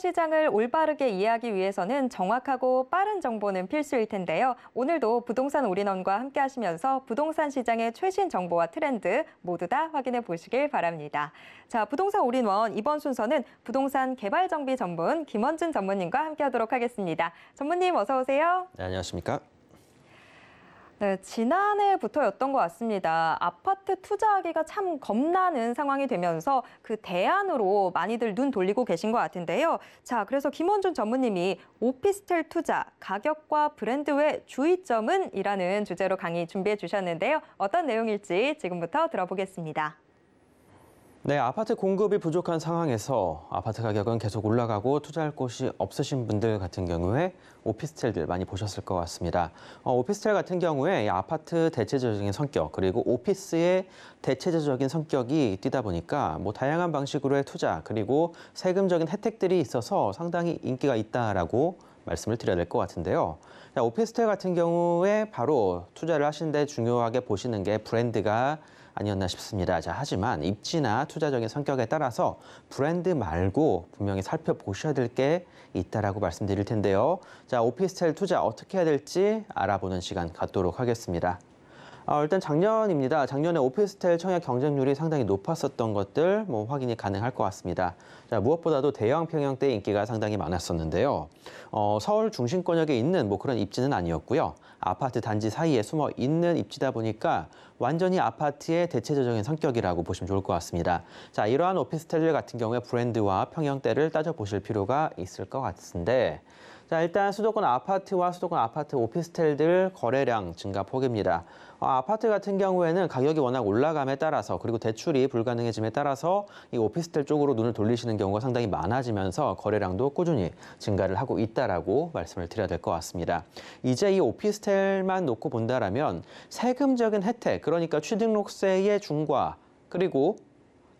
A: 시장을 올바르게 이해하기 위해서는 정확하고 빠른 정보는 필수일 텐데요. 오늘도 부동산 올인원과 함께 하시면서 부동산 시장의 최신 정보와 트렌드 모두 다 확인해 보시길 바랍니다. 자, 부동산 올인원 이번 순서는 부동산 개발 정비 전문 김원준 전문님과 함께 하도록 하겠습니다. 전문님 어서 오세요.
C: 네, 안녕하십니까?
A: 네, 지난해부터였던 것 같습니다. 아파트 투자하기가 참 겁나는 상황이 되면서 그 대안으로 많이들 눈 돌리고 계신 것 같은데요. 자, 그래서 김원준 전무님이 오피스텔 투자, 가격과 브랜드 외 주의점은? 이라는 주제로 강의 준비해 주셨는데요. 어떤 내용일지 지금부터 들어보겠습니다.
C: 네, 아파트 공급이 부족한 상황에서 아파트 가격은 계속 올라가고 투자할 곳이 없으신 분들 같은 경우에 오피스텔들 많이 보셨을 것 같습니다. 어, 오피스텔 같은 경우에 아파트 대체적인 성격 그리고 오피스의 대체적인 성격이 뛰다 보니까 뭐 다양한 방식으로의 투자 그리고 세금적인 혜택들이 있어서 상당히 인기가 있다라고 말씀을 드려야 될 것 같은데요. 오피스텔 같은 경우에 바로 투자를 하시는데 중요하게 보시는 게 브랜드가 아니었나 싶습니다. 자, 하지만 입지나 투자적인 성격에 따라서 브랜드 말고 분명히 살펴보셔야 될 게 있다라고 말씀드릴 텐데요. 자, 오피스텔 투자 어떻게 해야 될지 알아보는 시간 갖도록 하겠습니다. 어, 일단 작년입니다. 작년에 오피스텔 청약 경쟁률이 상당히 높았었던 것들 뭐 확인이 가능할 것 같습니다. 자, 무엇보다도 대형 평형 때 인기가 상당히 많았었는데요. 어, 서울 중심권역에 있는 뭐 그런 입지는 아니었고요. 아파트 단지 사이에 숨어 있는 입지다 보니까 완전히 아파트의 대체적인 성격이라고 보시면 좋을 것 같습니다. 자, 이러한 오피스텔 들 같은 경우에 브랜드와 평형대를 따져보실 필요가 있을 것 같은데 자, 일단 수도권 아파트와 수도권 아파트 오피스텔들 거래량 증가 폭입니다. 어, 아파트 같은 경우에는 가격이 워낙 올라감에 따라서 그리고 대출이 불가능해짐에 따라서 이 오피스텔 쪽으로 눈을 돌리시는 경우가 상당히 많아지면서 거래량도 꾸준히 증가를 하고 있다라고 말씀을 드려야 될 것 같습니다. 이제 이 오피스텔만 놓고 본다라면 세금적인 혜택, 그러니까 취득록세의 중과 그리고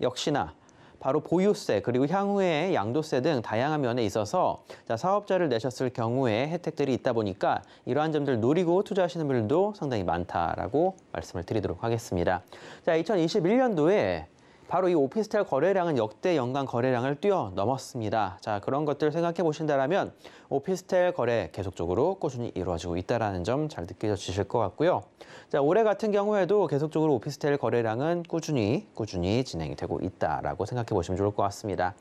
C: 역시나 바로 보유세 그리고 향후에 양도세 등 다양한 면에 있어서 자, 사업자를 내셨을 경우에 혜택들이 있다 보니까 이러한 점들 노리고 투자하시는 분들도 상당히 많다라고 말씀을 드리도록 하겠습니다. 자, 2021년도에 바로 이 오피스텔 거래량은 역대 연간 거래량을 뛰어넘었습니다. 자, 그런 것들을 생각해 보신다면 오피스텔 거래 계속적으로 꾸준히 이루어지고 있다는 점 잘 느껴지실 것 같고요. 자, 올해 같은 경우에도 계속적으로 오피스텔 거래량은 꾸준히 꾸준히 진행이 되고 있다라고 생각해 보시면 좋을 것 같습니다.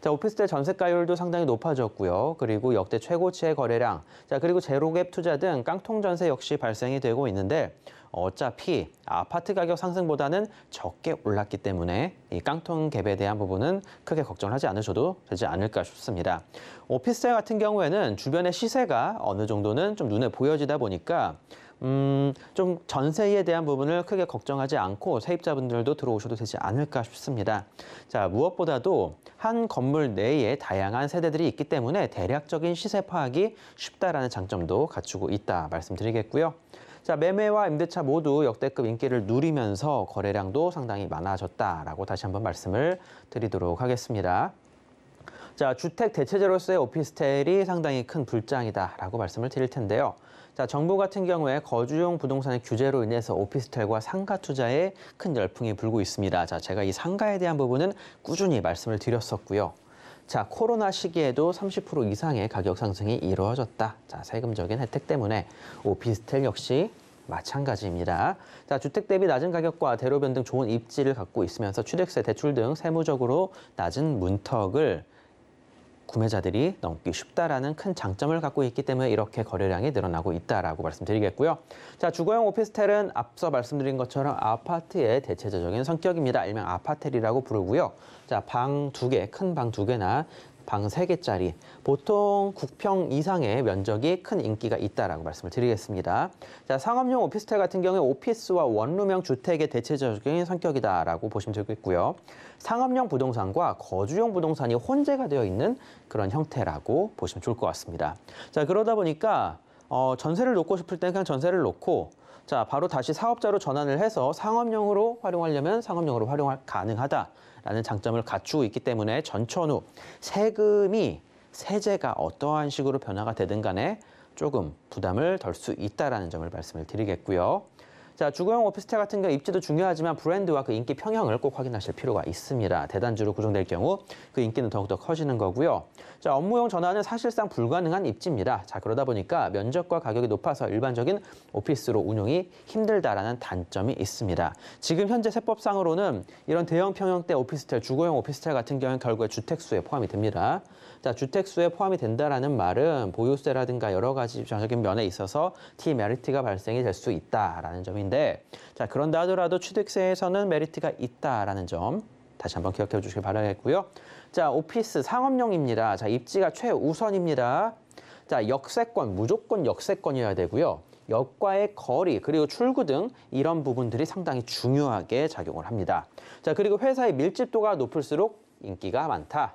C: 자, 오피스텔 전세가율도 상당히 높아졌고요. 그리고 역대 최고치의 거래량, 자, 그리고 제로갭 투자 등 깡통 전세 역시 발생이 되고 있는데 어차피 아파트 가격 상승보다는 적게 올랐기 때문에 이 깡통 갭에 대한 부분은 크게 걱정하지 않으셔도 되지 않을까 싶습니다. 오피스텔 같은 경우에는 주변의 시세가 어느 정도는 좀 눈에 보여지다 보니까 음, 좀 전세에 대한 부분을 크게 걱정하지 않고 세입자분들도 들어오셔도 되지 않을까 싶습니다. 자, 무엇보다도 한 건물 내에 다양한 세대들이 있기 때문에 대략적인 시세 파악이 쉽다라는 장점도 갖추고 있다 말씀드리겠고요. 자, 매매와 임대차 모두 역대급 인기를 누리면서 거래량도 상당히 많아졌다라고 다시 한번 말씀을 드리도록 하겠습니다. 자, 주택 대체제로서의 오피스텔이 상당히 큰 불장이다라고 말씀을 드릴 텐데요. 자, 정부 같은 경우에 거주용 부동산의 규제로 인해서 오피스텔과 상가 투자에 큰 열풍이 불고 있습니다. 자, 제가 이 상가에 대한 부분은 꾸준히 말씀을 드렸었고요. 자, 코로나 시기에도 30% 이상의 가격 상승이 이루어졌다. 자, 세금적인 혜택 때문에 오피스텔 역시 마찬가지입니다. 자, 주택 대비 낮은 가격과 대로변 등 좋은 입지를 갖고 있으면서 취득세, 대출 등 세무적으로 낮은 문턱을 구매자들이 넘기 쉽다라는 큰 장점을 갖고 있기 때문에 이렇게 거래량이 늘어나고 있다라고 말씀드리겠고요. 자, 주거용 오피스텔은 앞서 말씀드린 것처럼 아파트의 대체적인 성격입니다. 일명 아파텔이라고 부르고요. 자, 방 두 개, 큰 방 두 개나 방 세개짜리 보통 9평 이상의 면적이 큰 인기가 있다라고 말씀을 드리겠습니다. 자, 상업용 오피스텔 같은 경우에 오피스와 원룸형 주택의 대체적인 성격이다라고 보시면 되겠고요. 상업용 부동산과 거주용 부동산이 혼재가 되어 있는 그런 형태라고 보시면 좋을 것 같습니다. 자, 그러다 보니까 어, 전세를 놓고 싶을 때는 그냥 전세를 놓고 자, 바로 다시 사업자로 전환을 해서 상업용으로 활용하려면 상업용으로 활용 가능하다라는 장점을 갖추고 있기 때문에 전천후 세금이 세제가 어떠한 식으로 변화가 되든 간에 조금 부담을 덜 수 있다라는 점을 말씀을 드리겠고요. 자, 주거용 오피스텔 같은 경우 입지도 중요하지만 브랜드와 그 인기 평형을 꼭 확인하실 필요가 있습니다. 대단지로 구성될 경우 그 인기는 더욱더 커지는 거고요. 자, 업무용 전환은 사실상 불가능한 입지입니다. 자, 그러다 보니까 면적과 가격이 높아서 일반적인 오피스로 운영이 힘들다라는 단점이 있습니다. 지금 현재 세법상으로는 이런 대형 평형대 오피스텔, 주거용 오피스텔 같은 경우는 결국에 주택수에 포함이 됩니다. 자, 주택수에 포함이 된다라는 말은 보유세라든가 여러 가지 장적인 면에 있어서 티메리트가 발생이 될 수 있다라는 점인데 자, 그런다 하더라도 취득세에서는 메리트가 있다라는 점 다시 한번 기억해 주시길 바라겠고요. 자, 오피스 상업용입니다. 자, 입지가 최우선입니다. 자, 역세권, 무조건 역세권이어야 되고요. 역과의 거리 그리고 출구 등 이런 부분들이 상당히 중요하게 작용을 합니다. 자 그리고 회사의 밀집도가 높을수록 인기가 많다.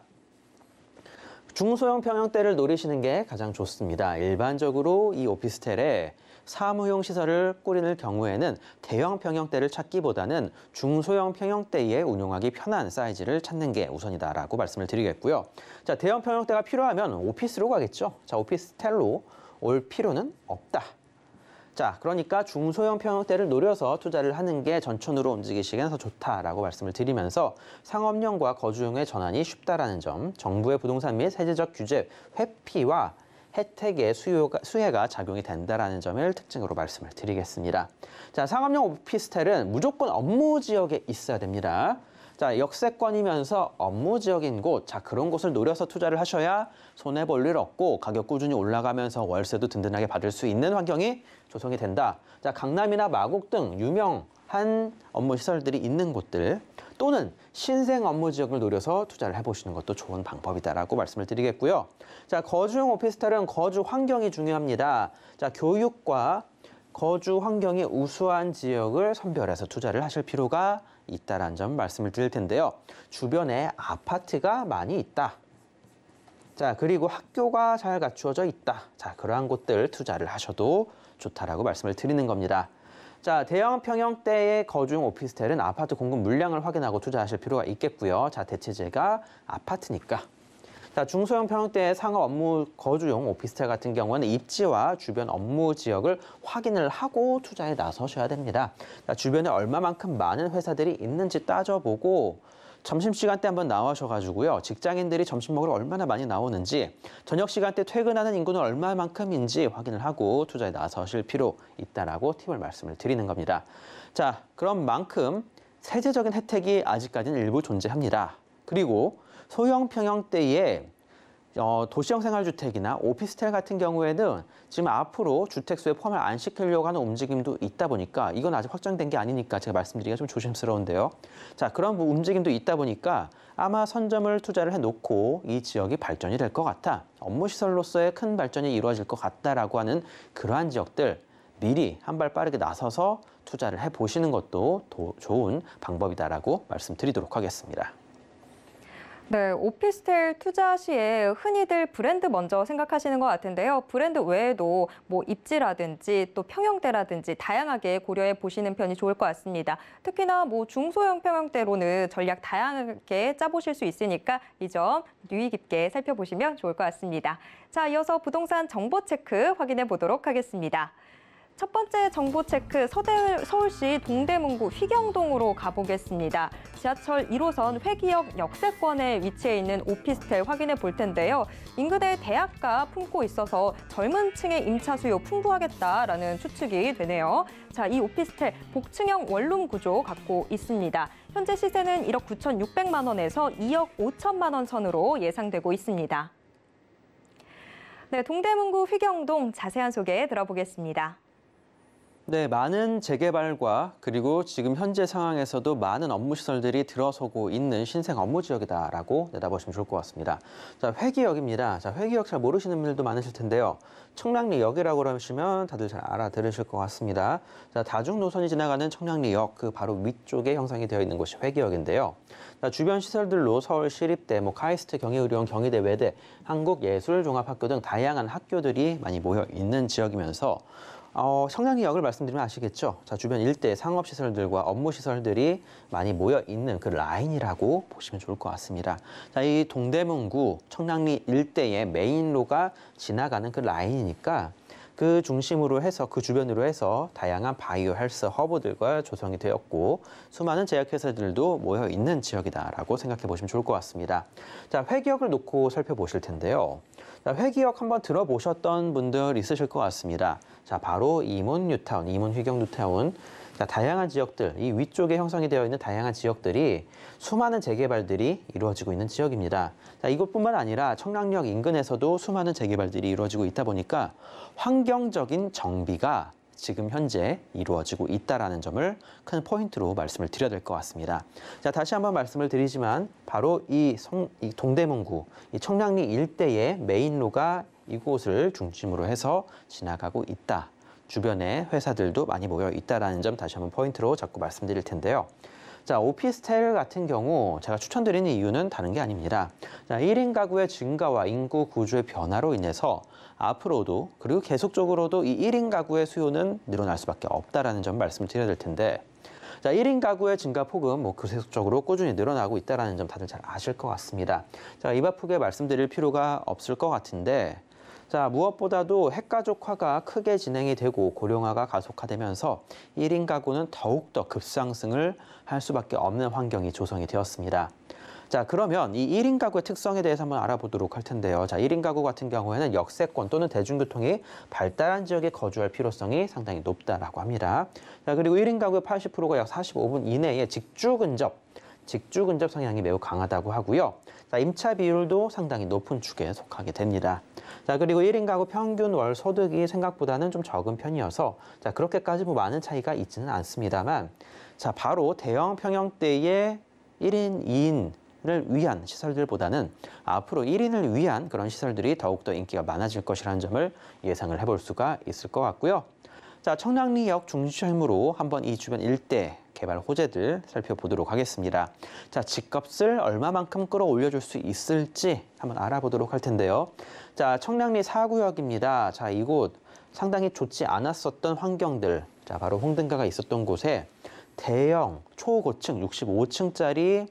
C: 중소형 평형대를 노리시는 게 가장 좋습니다. 일반적으로 이 오피스텔에 사무용 시설을 꾸리는 경우에는 대형 평형대를 찾기보다는 중소형 평형대에 운용하기 편한 사이즈를 찾는 게 우선이다라고 말씀을 드리겠고요. 자, 대형 평형대가 필요하면 오피스로 가겠죠. 자, 오피스텔로 올 필요는 없다. 자, 그러니까 중소형 평형대를 노려서 투자를 하는 게 전천으로 움직이시기엔 더 좋다라고 말씀을 드리면서 상업용과 거주용의 전환이 쉽다라는 점, 정부의 부동산 및 세제적 규제 회피와 혜택의 수요가, 수혜가 작용이 된다라는 점을 특징으로 말씀을 드리겠습니다. 자, 상업용 오피스텔은 무조건 업무 지역에 있어야 됩니다. 자, 역세권이면서 업무 지역인 곳, 자, 그런 곳을 노려서 투자를 하셔야 손해 볼 일 없고 가격 꾸준히 올라가면서 월세도 든든하게 받을 수 있는 환경이 조성이 된다. 자, 강남이나 마곡 등 유명한 업무 시설들이 있는 곳들 또는 신생 업무 지역을 노려서 투자를 해보시는 것도 좋은 방법이다라고 말씀을 드리겠고요. 자, 거주용 오피스텔은 거주 환경이 중요합니다. 자, 교육과 거주 환경이 우수한 지역을 선별해서 투자를 하실 필요가 있다는 점 말씀을 드릴 텐데요. 주변에 아파트가 많이 있다. 자, 그리고 학교가 잘 갖추어져 있다. 자, 그러한 곳들 투자를 하셔도 좋다라고 말씀을 드리는 겁니다. 자, 대형 평형대의 거주용 오피스텔은 아파트 공급 물량을 확인하고 투자하실 필요가 있겠고요. 자, 대체재가 아파트니까 자, 중소형 평형대 상업 업무 거주용 오피스텔 같은 경우는 입지와 주변 업무 지역을 확인을 하고 투자에 나서셔야 됩니다. 자, 주변에 얼마만큼 많은 회사들이 있는지 따져보고 점심시간 때 한번 나와셔가지고요. 직장인들이 점심 먹으러 얼마나 많이 나오는지, 저녁 시간 때 퇴근하는 인구는 얼마만큼인지 확인을 하고 투자에 나서실 필요 있다라고 팁을 말씀을 드리는 겁니다. 자, 그런 만큼 세제적인 혜택이 아직까지는 일부 존재합니다. 그리고 소형 평형 때에 어, 도시형 생활주택이나 오피스텔 같은 경우에는 지금 앞으로 주택수에 포함을 안 시키려고 하는 움직임도 있다 보니까 이건 아직 확정된 게 아니니까 제가 말씀드리기가 좀 조심스러운데요. 자 그런 움직임도 있다 보니까 아마 선점을 투자를 해놓고 이 지역이 발전이 될 것 같아 업무시설로서의 큰 발전이 이루어질 것 같다라고 하는 그러한 지역들 미리 한 발 빠르게 나서서 투자를 해보시는 것도 도, 좋은 방법이다라고 말씀드리도록 하겠습니다.
A: 네, 오피스텔 투자 시에 흔히들 브랜드 먼저 생각하시는 것 같은데요. 브랜드 외에도 뭐 입지라든지 또 평형대라든지 다양하게 고려해 보시는 편이 좋을 것 같습니다. 특히나 뭐 중소형 평형대로는 전략 다양하게 짜보실 수 있으니까 이 점 유의 깊게 살펴보시면 좋을 것 같습니다. 자, 이어서 부동산 정보 체크 확인해 보도록 하겠습니다. 첫 번째 정보 체크 서울시 동대문구 휘경동으로 가보겠습니다. 지하철 1호선 회기역 역세권에 위치해 있는 오피스텔 확인해 볼 텐데요. 인근에 대학가 품고 있어서 젊은 층의 임차 수요 풍부하겠다라는 추측이 되네요. 자, 이 오피스텔 복층형 원룸 구조 갖고 있습니다. 현재 시세는 1억 9,600만 원에서 2억 5천만 원 선으로 예상되고 있습니다. 네, 동대문구 휘경동 자세한 소개 들어보겠습니다.
C: 네, 많은 재개발과 그리고 지금 현재 상황에서도 많은 업무 시설들이 들어서고 있는 신생 업무 지역이다라고 내다보시면 좋을 것 같습니다. 자, 회기역입니다. 자, 회기역 잘 모르시는 분들도 많으실 텐데요. 청량리역이라고 하시면 다들 잘 알아들으실 것 같습니다. 자, 다중 노선이 지나가는 청량리역 그 바로 위쪽에 형성이 되어 있는 곳이 회기역인데요. 자, 주변 시설들로 서울 시립대, 뭐 카이스트, 경희의료원, 경희대, 외대, 한국예술종합학교 등 다양한 학교들이 많이 모여 있는 지역이면서 어, 성향의역을 말씀드리면 아시겠죠? 자, 주변 일대 상업시설들과 업무시설들이 많이 모여 있는 그 라인이라고 보시면 좋을 것 같습니다. 자, 이 동대문구 청량리 일대의 메인로가 지나가는 그 라인이니까 그 중심으로 해서 그 주변으로 해서 다양한 바이오 헬스 허브들과 조성이 되었고 수많은 제약회사들도 모여 있는 지역이다라고 생각해 보시면 좋을 것 같습니다. 자, 회기역을 놓고 살펴보실 텐데요. 회기역 한번 들어보셨던 분들 있으실 것 같습니다. 자, 바로 이문 뉴타운, 이문 휘경 뉴타운. 자, 다양한 지역들, 이 위쪽에 형성이 되어 있는 다양한 지역들이 수많은 재개발들이 이루어지고 있는 지역입니다. 자, 이것뿐만 아니라 청량역 인근에서도 수많은 재개발들이 이루어지고 있다 보니까 환경적인 정비가 지금 현재 이루어지고 있다라는 점을 큰 포인트로 말씀을 드려야 될 것 같습니다. 자 다시 한번 말씀을 드리지만 바로 이, 성, 이 동대문구 이 청량리 일대의 메인로가 이곳을 중심으로 해서 지나가고 있다. 주변에 회사들도 많이 모여 있다라는 점 다시 한번 포인트로 자꾸 말씀드릴 텐데요. 자, 오피스텔 같은 경우 제가 추천드리는 이유는 다른 게 아닙니다. 자, 1인 가구의 증가와 인구 구조의 변화로 인해서 앞으로도 그리고 계속적으로도 이 1인 가구의 수요는 늘어날 수밖에 없다라는 점 말씀드려야 을될 텐데 자, 1인 가구의 증가 폭은 뭐 계속적으로 꾸준히 늘어나고 있다는 점 다들 잘 아실 것 같습니다. 자, 입 아프게 말씀드릴 필요가 없을 것 같은데 자, 무엇보다도 핵가족화가 크게 진행이 되고 고령화가 가속화되면서 1인 가구는 더욱더 급상승을 할 수밖에 없는 환경이 조성이 되었습니다. 자, 그러면 이 1인 가구의 특성에 대해서 한번 알아보도록 할 텐데요. 자, 1인 가구 같은 경우에는 역세권 또는 대중교통이 발달한 지역에 거주할 필요성이 상당히 높다라고 합니다. 자, 그리고 1인 가구의 80%가 약 45분 이내에 직주 근접, 직주 근접 성향이 매우 강하다고 하고요. 자, 임차 비율도 상당히 높은 축에 속하게 됩니다. 자, 그리고 1인 가구 평균 월 소득이 생각보다는 좀 적은 편이어서 자, 그렇게까지 뭐 많은 차이가 있지는 않습니다만 자, 바로 대형 평형대의 1인, 2인 을 위한 시설들보다는 앞으로 1인을 위한 그런 시설들이 더욱더 인기가 많아질 것이라는 점을 예상을 해볼 수가 있을 것 같고요. 자, 청량리역 중심으로 한번 이 주변 일대 개발 호재들 살펴보도록 하겠습니다. 자, 집값을 얼마만큼 끌어올려줄 수 있을지 한번 알아보도록 할 텐데요. 자, 청량리 4구역입니다. 자, 이곳 상당히 좋지 않았었던 환경들, 자, 바로 홍등가가 있었던 곳에 대형 초고층 65층짜리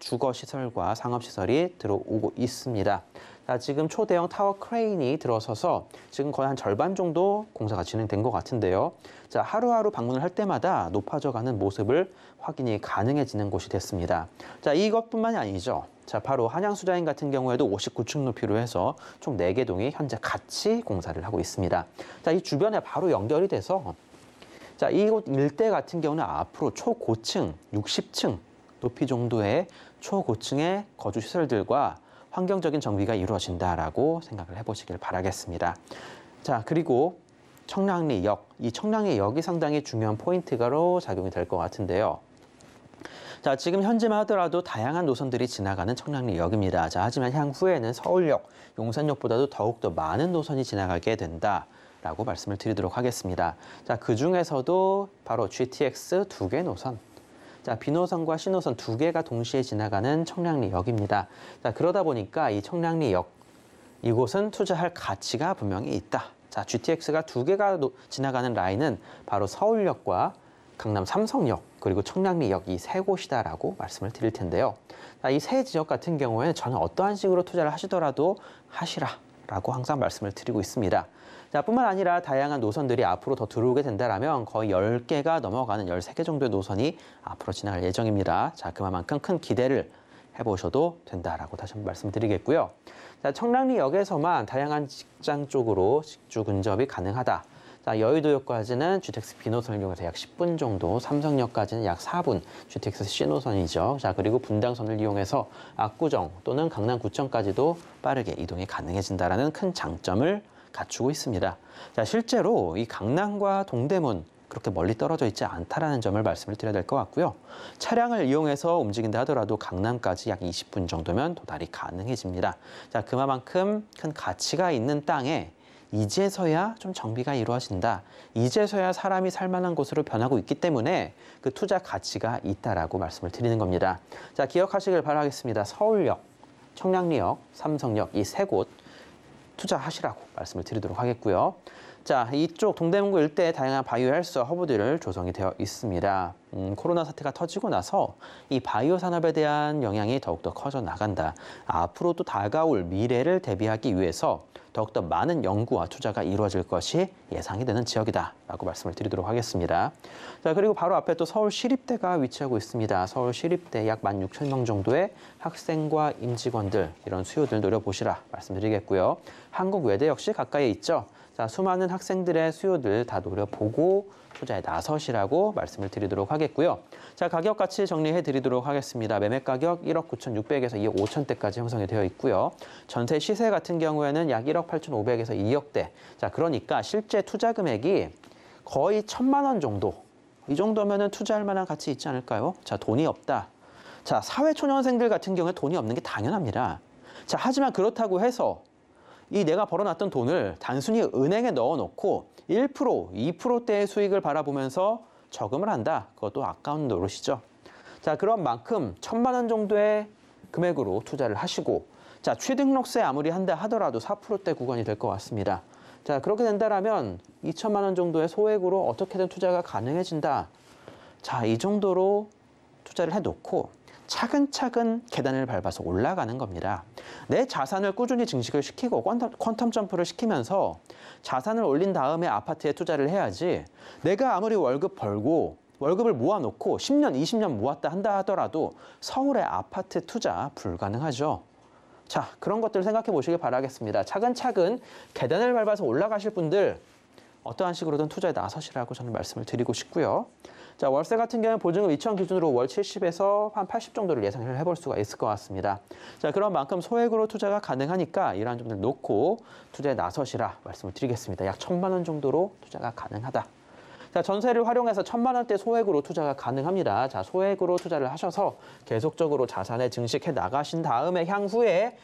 C: 주거시설과 상업시설이 들어오고 있습니다. 자, 아, 지금 초대형 타워 크레인이 들어서서 지금 거의 한 절반 정도 공사가 진행된 것 같은데요. 자, 하루하루 방문을 할 때마다 높아져가는 모습을 확인이 가능해지는 곳이 됐습니다. 자, 이것뿐만이 아니죠. 자, 바로 한양수자인 같은 경우에도 59층 높이로 해서 총 4개 동이 현재 같이 공사를 하고 있습니다. 자, 이 주변에 바로 연결이 돼서 자, 이곳 일대 같은 경우는 앞으로 초고층, 60층 높이 정도의 초고층의 거주 시설들과 환경적인 정비가 이루어진다라고 생각을 해보시길 바라겠습니다. 자, 그리고 청량리역. 이 청량리역이 상당히 중요한 포인트가로 작용이 될 것 같은데요. 자, 지금 현재만 하더라도 다양한 노선들이 지나가는 청량리역입니다. 자, 하지만 향후에는 서울역, 용산역보다도 더욱더 많은 노선이 지나가게 된다. 라고 말씀을 드리도록 하겠습니다. 자, 그 중에서도 바로 GTX 두 개 노선 자, 비노선과 신호선 두 개가 동시에 지나가는 청량리역입니다. 자, 그러다 보니까 이 청량리역 이곳은 투자할 가치가 분명히 있다. 자, GTX가 두 개가 노, 지나가는 라인은 바로 서울역과 강남 삼성역 그리고 청량리역 이 세 곳이다라고 말씀을 드릴 텐데요. 자, 이 세 지역 같은 경우에는 저는 어떠한 식으로 투자를 하시더라도 하시라라고 항상 말씀을 드리고 있습니다. 자, 뿐만 아니라 다양한 노선들이 앞으로 더 들어오게 된다면 거의 10개가 넘어가는 13개 정도의 노선이 앞으로 지나갈 예정입니다. 자, 그만큼 큰 기대를 해보셔도 된다라고 다시 한번 말씀드리겠고요. 자, 청량리역에서만 다양한 직장 쪽으로 직주 근접이 가능하다. 자, 여의도역까지는 GTX B 노선을 이용해서 약 10분 정도, 삼성역까지는 약 4분, GTX C 노선이죠. 자, 그리고 분당선을 이용해서 압구정 또는 강남구청까지도 빠르게 이동이 가능해진다라는 큰 장점을 갖추고 있습니다. 자, 실제로 이 강남과 동대문 그렇게 멀리 떨어져 있지 않다라는 점을 말씀을 드려야 될 것 같고요. 차량을 이용해서 움직인다 하더라도 강남까지 약 20분 정도면 도달이 가능해집니다. 자, 그만큼 큰 가치가 있는 땅에 이제서야 좀 정비가 이루어진다. 이제서야 사람이 살만한 곳으로 변하고 있기 때문에 그 투자 가치가 있다라고 말씀을 드리는 겁니다. 자, 기억하시길 바라겠습니다. 서울역, 청량리역, 삼성역 이세곳 투자하시라고 말씀을 드리도록 하겠고요. 자, 이쪽 동대문구 일대에 다양한 바이오 헬스 허브들을 조성이 되어 있습니다. 음, 코로나 사태가 터지고 나서 이 바이오 산업에 대한 영향이 더욱더 커져 나간다. 앞으로 도 다가올 미래를 대비하기 위해서 더욱더 많은 연구와 투자가 이루어질 것이 예상이 되는 지역이다라고 말씀을 드리도록 하겠습니다. 자 그리고 바로 앞에 또 서울 시립대가 위치하고 있습니다. 서울 시립대 약 16,000명 정도의 학생과 임직원들 이런 수요들 노려보시라 말씀드리겠고요. 한국외대 역시 가까이 있죠. 자, 수많은 학생들의 수요들 다 노려보고 투자에 나서시라고 말씀을 드리도록 하겠고요. 자, 가격 같이 정리해 드리도록 하겠습니다. 매매 가격 1억 9,600에서 2억 5천대까지 형성이 되어 있고요. 전세 시세 같은 경우에는 약 1억 8,500에서 2억대. 자, 그러니까 실제 투자 금액이 거의 천만 원 정도. 이 정도면은 투자할 만한 가치 있지 않을까요? 자, 돈이 없다. 자, 사회초년생들 같은 경우에 돈이 없는 게 당연합니다. 자, 하지만 그렇다고 해서 이 내가 벌어놨던 돈을 단순히 은행에 넣어놓고 1%, 2%대의 수익을 바라보면서 저금을 한다. 그것도 아까운 노릇이죠. 자, 그런 만큼 천만 원 정도의 금액으로 투자를 하시고 자, 취등록세 아무리 한다 하더라도 4%대 구간이 될 것 같습니다. 자, 그렇게 된다라면 2천만 원 정도의 소액으로 어떻게든 투자가 가능해진다. 자, 이 정도로 투자를 해놓고 차근차근 계단을 밟아서 올라가는 겁니다. 내 자산을 꾸준히 증식을 시키고 퀀텀, 퀀텀 점프를 시키면서 자산을 올린 다음에 아파트에 투자를 해야지 내가 아무리 월급 벌고 월급을 모아놓고 10년, 20년 모았다 한다 하더라도 서울의 아파트 투자 불가능하죠. 자, 그런 것들 생각해 보시길 바라겠습니다. 차근차근 계단을 밟아서 올라가실 분들 어떠한 식으로든 투자에 나서시라고 저는 말씀을 드리고 싶고요. 자, 월세 같은 경우는 보증금 2천 기준으로 월 70에서 한 80 정도를 예상을 해볼 수가 있을 것 같습니다. 자, 그런 만큼 소액으로 투자가 가능하니까 이러한 점들 놓고 투자에 나서시라 말씀을 드리겠습니다. 약 천만 원 정도로 투자가 가능하다. 자, 전세를 활용해서 천만 원대 소액으로 투자가 가능합니다. 자, 소액으로 투자를 하셔서 계속적으로 자산에 증식해 나가신 다음에 향후에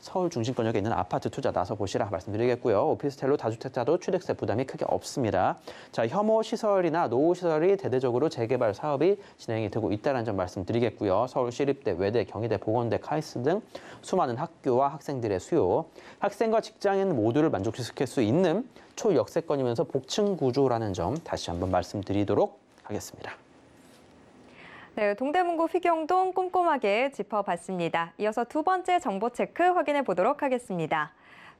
C: 서울 중심권역에 있는 아파트 투자 나서 보시라 말씀드리겠고요. 오피스텔로 다주택자도 취득세 부담이 크게 없습니다. 자, 혐오 시설이나 노후 시설이 대대적으로 재개발 사업이 진행이 되고 있다는 점 말씀드리겠고요. 서울 시립대, 외대, 경희대, 보건대, 카이스 등 수많은 학교와 학생들의 수요, 학생과 직장인 모두를 만족시킬 수 있는 초역세권이면서 복층 구조라는 점 다시 한번 말씀드리도록 하겠습니다.
A: 네, 동대문구 휘경동 꼼꼼하게 짚어봤습니다. 이어서 두 번째 정보 체크 확인해 보도록 하겠습니다.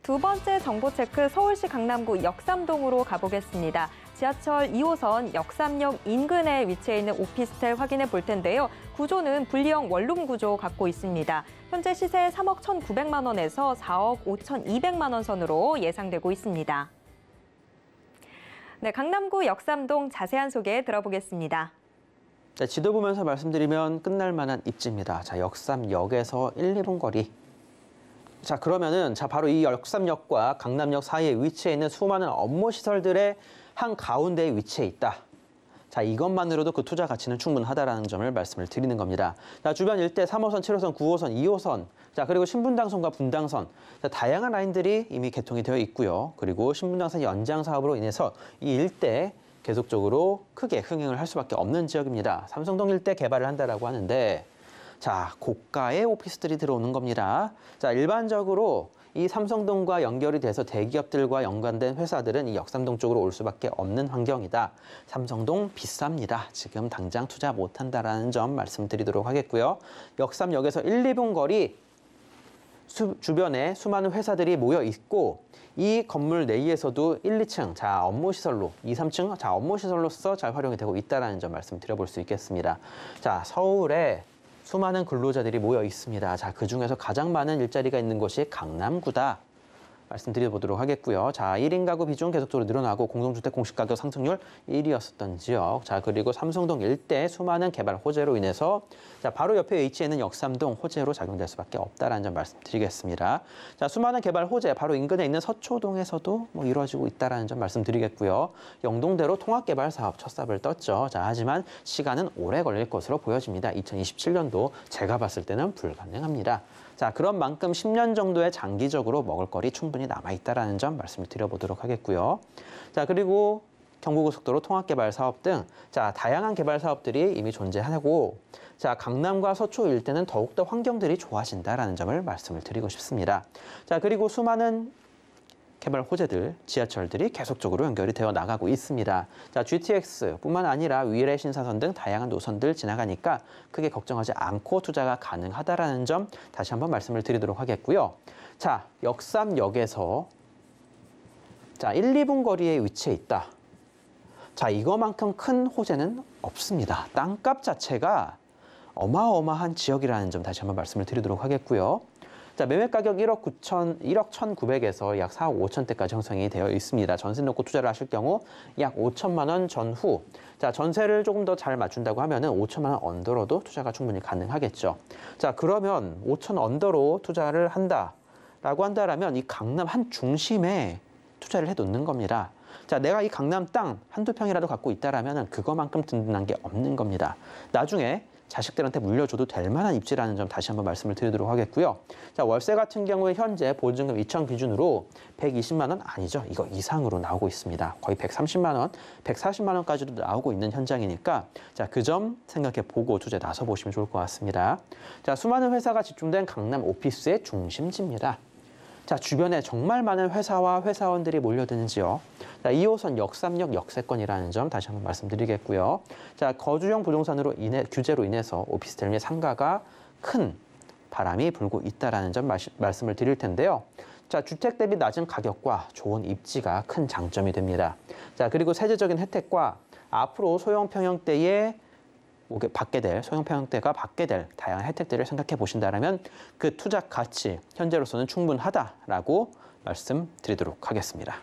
A: 두 번째 정보 체크 서울시 강남구 역삼동으로 가보겠습니다. 지하철 2호선 역삼역 인근에 위치해 있는 오피스텔 확인해 볼 텐데요. 구조는 분리형 원룸 구조 갖고 있습니다. 현재 시세 3억 1,900만 원에서 4억 5,200만 원 선으로 예상되고 있습니다. 네, 강남구 역삼동 자세한 소개 들어보겠습니다.
C: 네, 지도 보면서 말씀드리면 끝날 만한 입지입니다. 자, 역삼역에서 1, 2분 거리. 자, 그러면은 자, 바로 이 역삼역과 강남역 사이에 위치해 있는 수많은 업무 시설들의 한 가운데에 위치해 있다. 자, 이것만으로도 그 투자 가치는 충분하다라는 점을 말씀을 드리는 겁니다. 자, 주변 일대 3호선, 7호선, 9호선, 2호선, 자, 그리고 신분당선과 분당선, 자, 다양한 라인들이 이미 개통이 되어 있고요. 그리고 신분당선 연장 사업으로 인해서 이 일대 계속적으로 크게 흥행을 할 수밖에 없는 지역입니다. 삼성동 일대 개발을 한다라고 하는데 자 고가의 오피스들이 들어오는 겁니다. 자 일반적으로 이 삼성동과 연결이 돼서 대기업들과 연관된 회사들은 이 역삼동 쪽으로 올 수밖에 없는 환경이다. 삼성동 비쌉니다. 지금 당장 투자 못한다라는 점 말씀드리도록 하겠고요. 역삼역에서 1, 2분 거리 수, 주변에 수많은 회사들이 모여 있고 이 건물 내에서도 1, 2층 자 업무시설로, 2, 3층 자 업무시설로서 잘 활용이 되고 있다는 점 말씀드려볼 수 있겠습니다. 자 서울에 수많은 근로자들이 모여 있습니다. 자, 그 중에서 가장 많은 일자리가 있는 곳이 강남구다. 말씀드려보도록 하겠고요. 자, 1인 가구 비중 계속적으로 늘어나고 공동주택 공시가격 상승률 1위였었던 지역. 자, 그리고 삼성동 일대 수많은 개발 호재로 인해서 자, 바로 옆에 위치해 있는 역삼동 호재로 작용될 수밖에 없다라는 점 말씀드리겠습니다. 자, 수많은 개발 호재 바로 인근에 있는 서초동에서도 뭐 이루어지고 있다라는 점 말씀드리겠고요. 영동대로 통합개발 사업 첫삽을 떴죠. 자, 하지만 시간은 오래 걸릴 것으로 보여집니다. 2027년도 제가 봤을 때는 불가능합니다. 자, 그런 만큼 10년 정도의 장기적으로 먹을거리 충분히 남아있다라는 점 말씀드려보도록 을 하겠고요. 자, 그리고 경부고속도로 통합개발 사업 등 자, 다양한 개발 사업들이 이미 존재하고 자, 강남과 서초 일대는 더욱더 환경들이 좋아진다라는 점을 말씀을 드리고 싶습니다. 자, 그리고 수많은 개발 호재들, 지하철들이 계속적으로 연결이 되어 나가고 있습니다. 자, GTX뿐만 아니라 위례 신사선 등 다양한 노선들 지나가니까 크게 걱정하지 않고 투자가 가능하다라는 점 다시 한번 말씀을 드리도록 하겠고요. 자, 역삼역에서 자, 1, 2분 거리에 위치해 있다. 자, 이거만큼 큰 호재는 없습니다. 땅값 자체가 어마어마한 지역이라는 점 다시 한번 말씀을 드리도록 하겠고요. 자, 매매 가격 1억 9천, 1억 1,900에서 약 4억 5천대까지 형성이 되어 있습니다. 전세 놓고 투자를 하실 경우 약 5천만 원 전후. 자, 전세를 조금 더 잘 맞춘다고 하면은 5천만 원 언더로도 투자가 충분히 가능하겠죠. 자, 그러면 5천 언더로 투자를 한다. 라고 한다라면 이 강남 한 중심에 투자를 해 놓는 겁니다. 자, 내가 이 강남 땅 한두 평이라도 갖고 있다라면 그거만큼 든든한 게 없는 겁니다. 나중에 자식들한테 물려줘도 될 만한 입지라는 점 다시 한번 말씀을 드리도록 하겠고요. 자, 월세 같은 경우에 현재 보증금 2천 기준으로 120만 원 아니죠. 이거 이상으로 나오고 있습니다. 거의 130만 원, 140만 원까지도 나오고 있는 현장이니까 자, 그 점 생각해 보고 주제 나서 보시면 좋을 것 같습니다. 자, 수많은 회사가 집중된 강남 오피스의 중심지입니다. 자, 주변에 정말 많은 회사와 회사원들이 몰려드는 지요 자, 2호선 역삼역 역세권이라는 점 다시 한번 말씀드리겠고요. 자, 거주형 부동산으로 인해 규제로 인해서 오피스텔 및 상가가 큰 바람이 불고 있다라는 점 마시, 말씀을 드릴 텐데요. 자, 주택 대비 낮은 가격과 좋은 입지가 큰 장점이 됩니다. 자, 그리고 세제적인 혜택과 앞으로 소형 평형때에 오게 받게 될 소형 평형대가 받게 될 다양한 혜택들을 생각해 보신다면 그 투자 가치 현재로서는 충분하다라고 말씀드리도록 하겠습니다.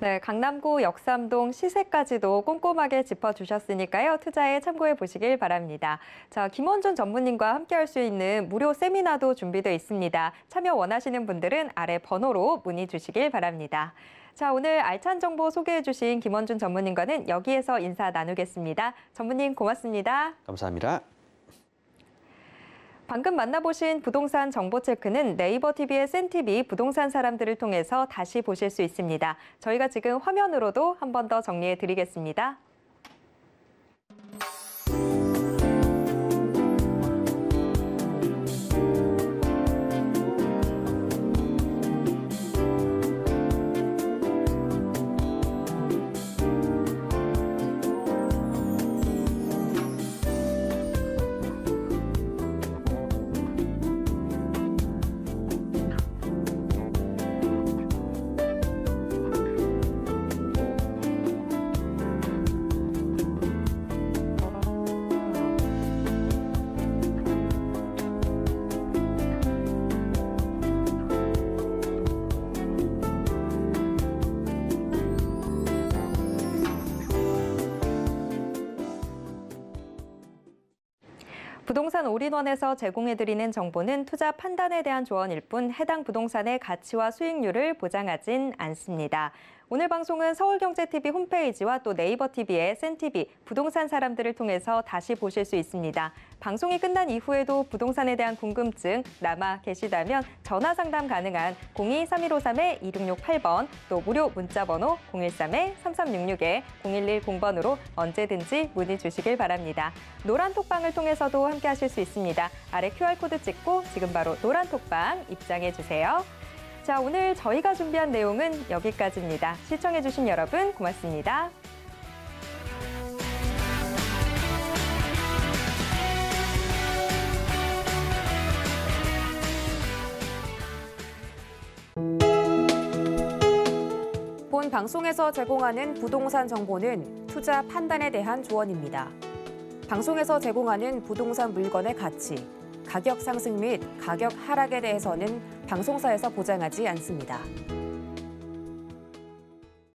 A: 네, 강남구 역삼동 시세까지도 꼼꼼하게 짚어주셨으니까요. 투자에 참고해 보시길 바랍니다. 자, 김원준 전문님과 함께할 수 있는 무료 세미나도 준비되어 있습니다. 참여 원하시는 분들은 아래 번호로 문의 주시길 바랍니다. 자, 오늘 알찬 정보 소개해 주신 김원준 전문님과는 여기에서 인사 나누겠습니다. 전문님 고맙습니다. 감사합니다. 방금 만나보신 부동산 정보 체크는 네이버 TV의 센티비 부동산 사람들을 통해서 다시 보실 수 있습니다. 저희가 지금 화면으로도 한 번 더 정리해 드리겠습니다. 부동산 올인원에서 제공해드리는 정보는 투자 판단에 대한 조언일 뿐 해당 부동산의 가치와 수익률을 보장하진 않습니다. 오늘 방송은 서울경제TV 홈페이지와 또 네이버 TV의 센티비 부동산 사람들을 통해서 다시 보실 수 있습니다. 방송이 끝난 이후에도 부동산에 대한 궁금증 남아 계시다면 전화 상담 가능한 02-3153-2668번 또 무료 문자 번호 013-3366-0110번으로 언제든지 문의 주시길 바랍니다. 노란톡방을 통해서도 함께 하실 수 있습니다. 아래 QR코드 찍고 지금 바로 노란톡방 입장해 주세요. 자, 오늘 저희가 준비한 내용은 여기까지입니다. 시청해주신 여러분 고맙습니다. 본 방송에서 제공하는 부동산 정보는 투자 판단에 대한 조언입니다. 방송에서 제공하는 부동산 물건의 가치, 가격 상승 및 가격 하락에 대해서는 방송사에서 보장하지 않습니다.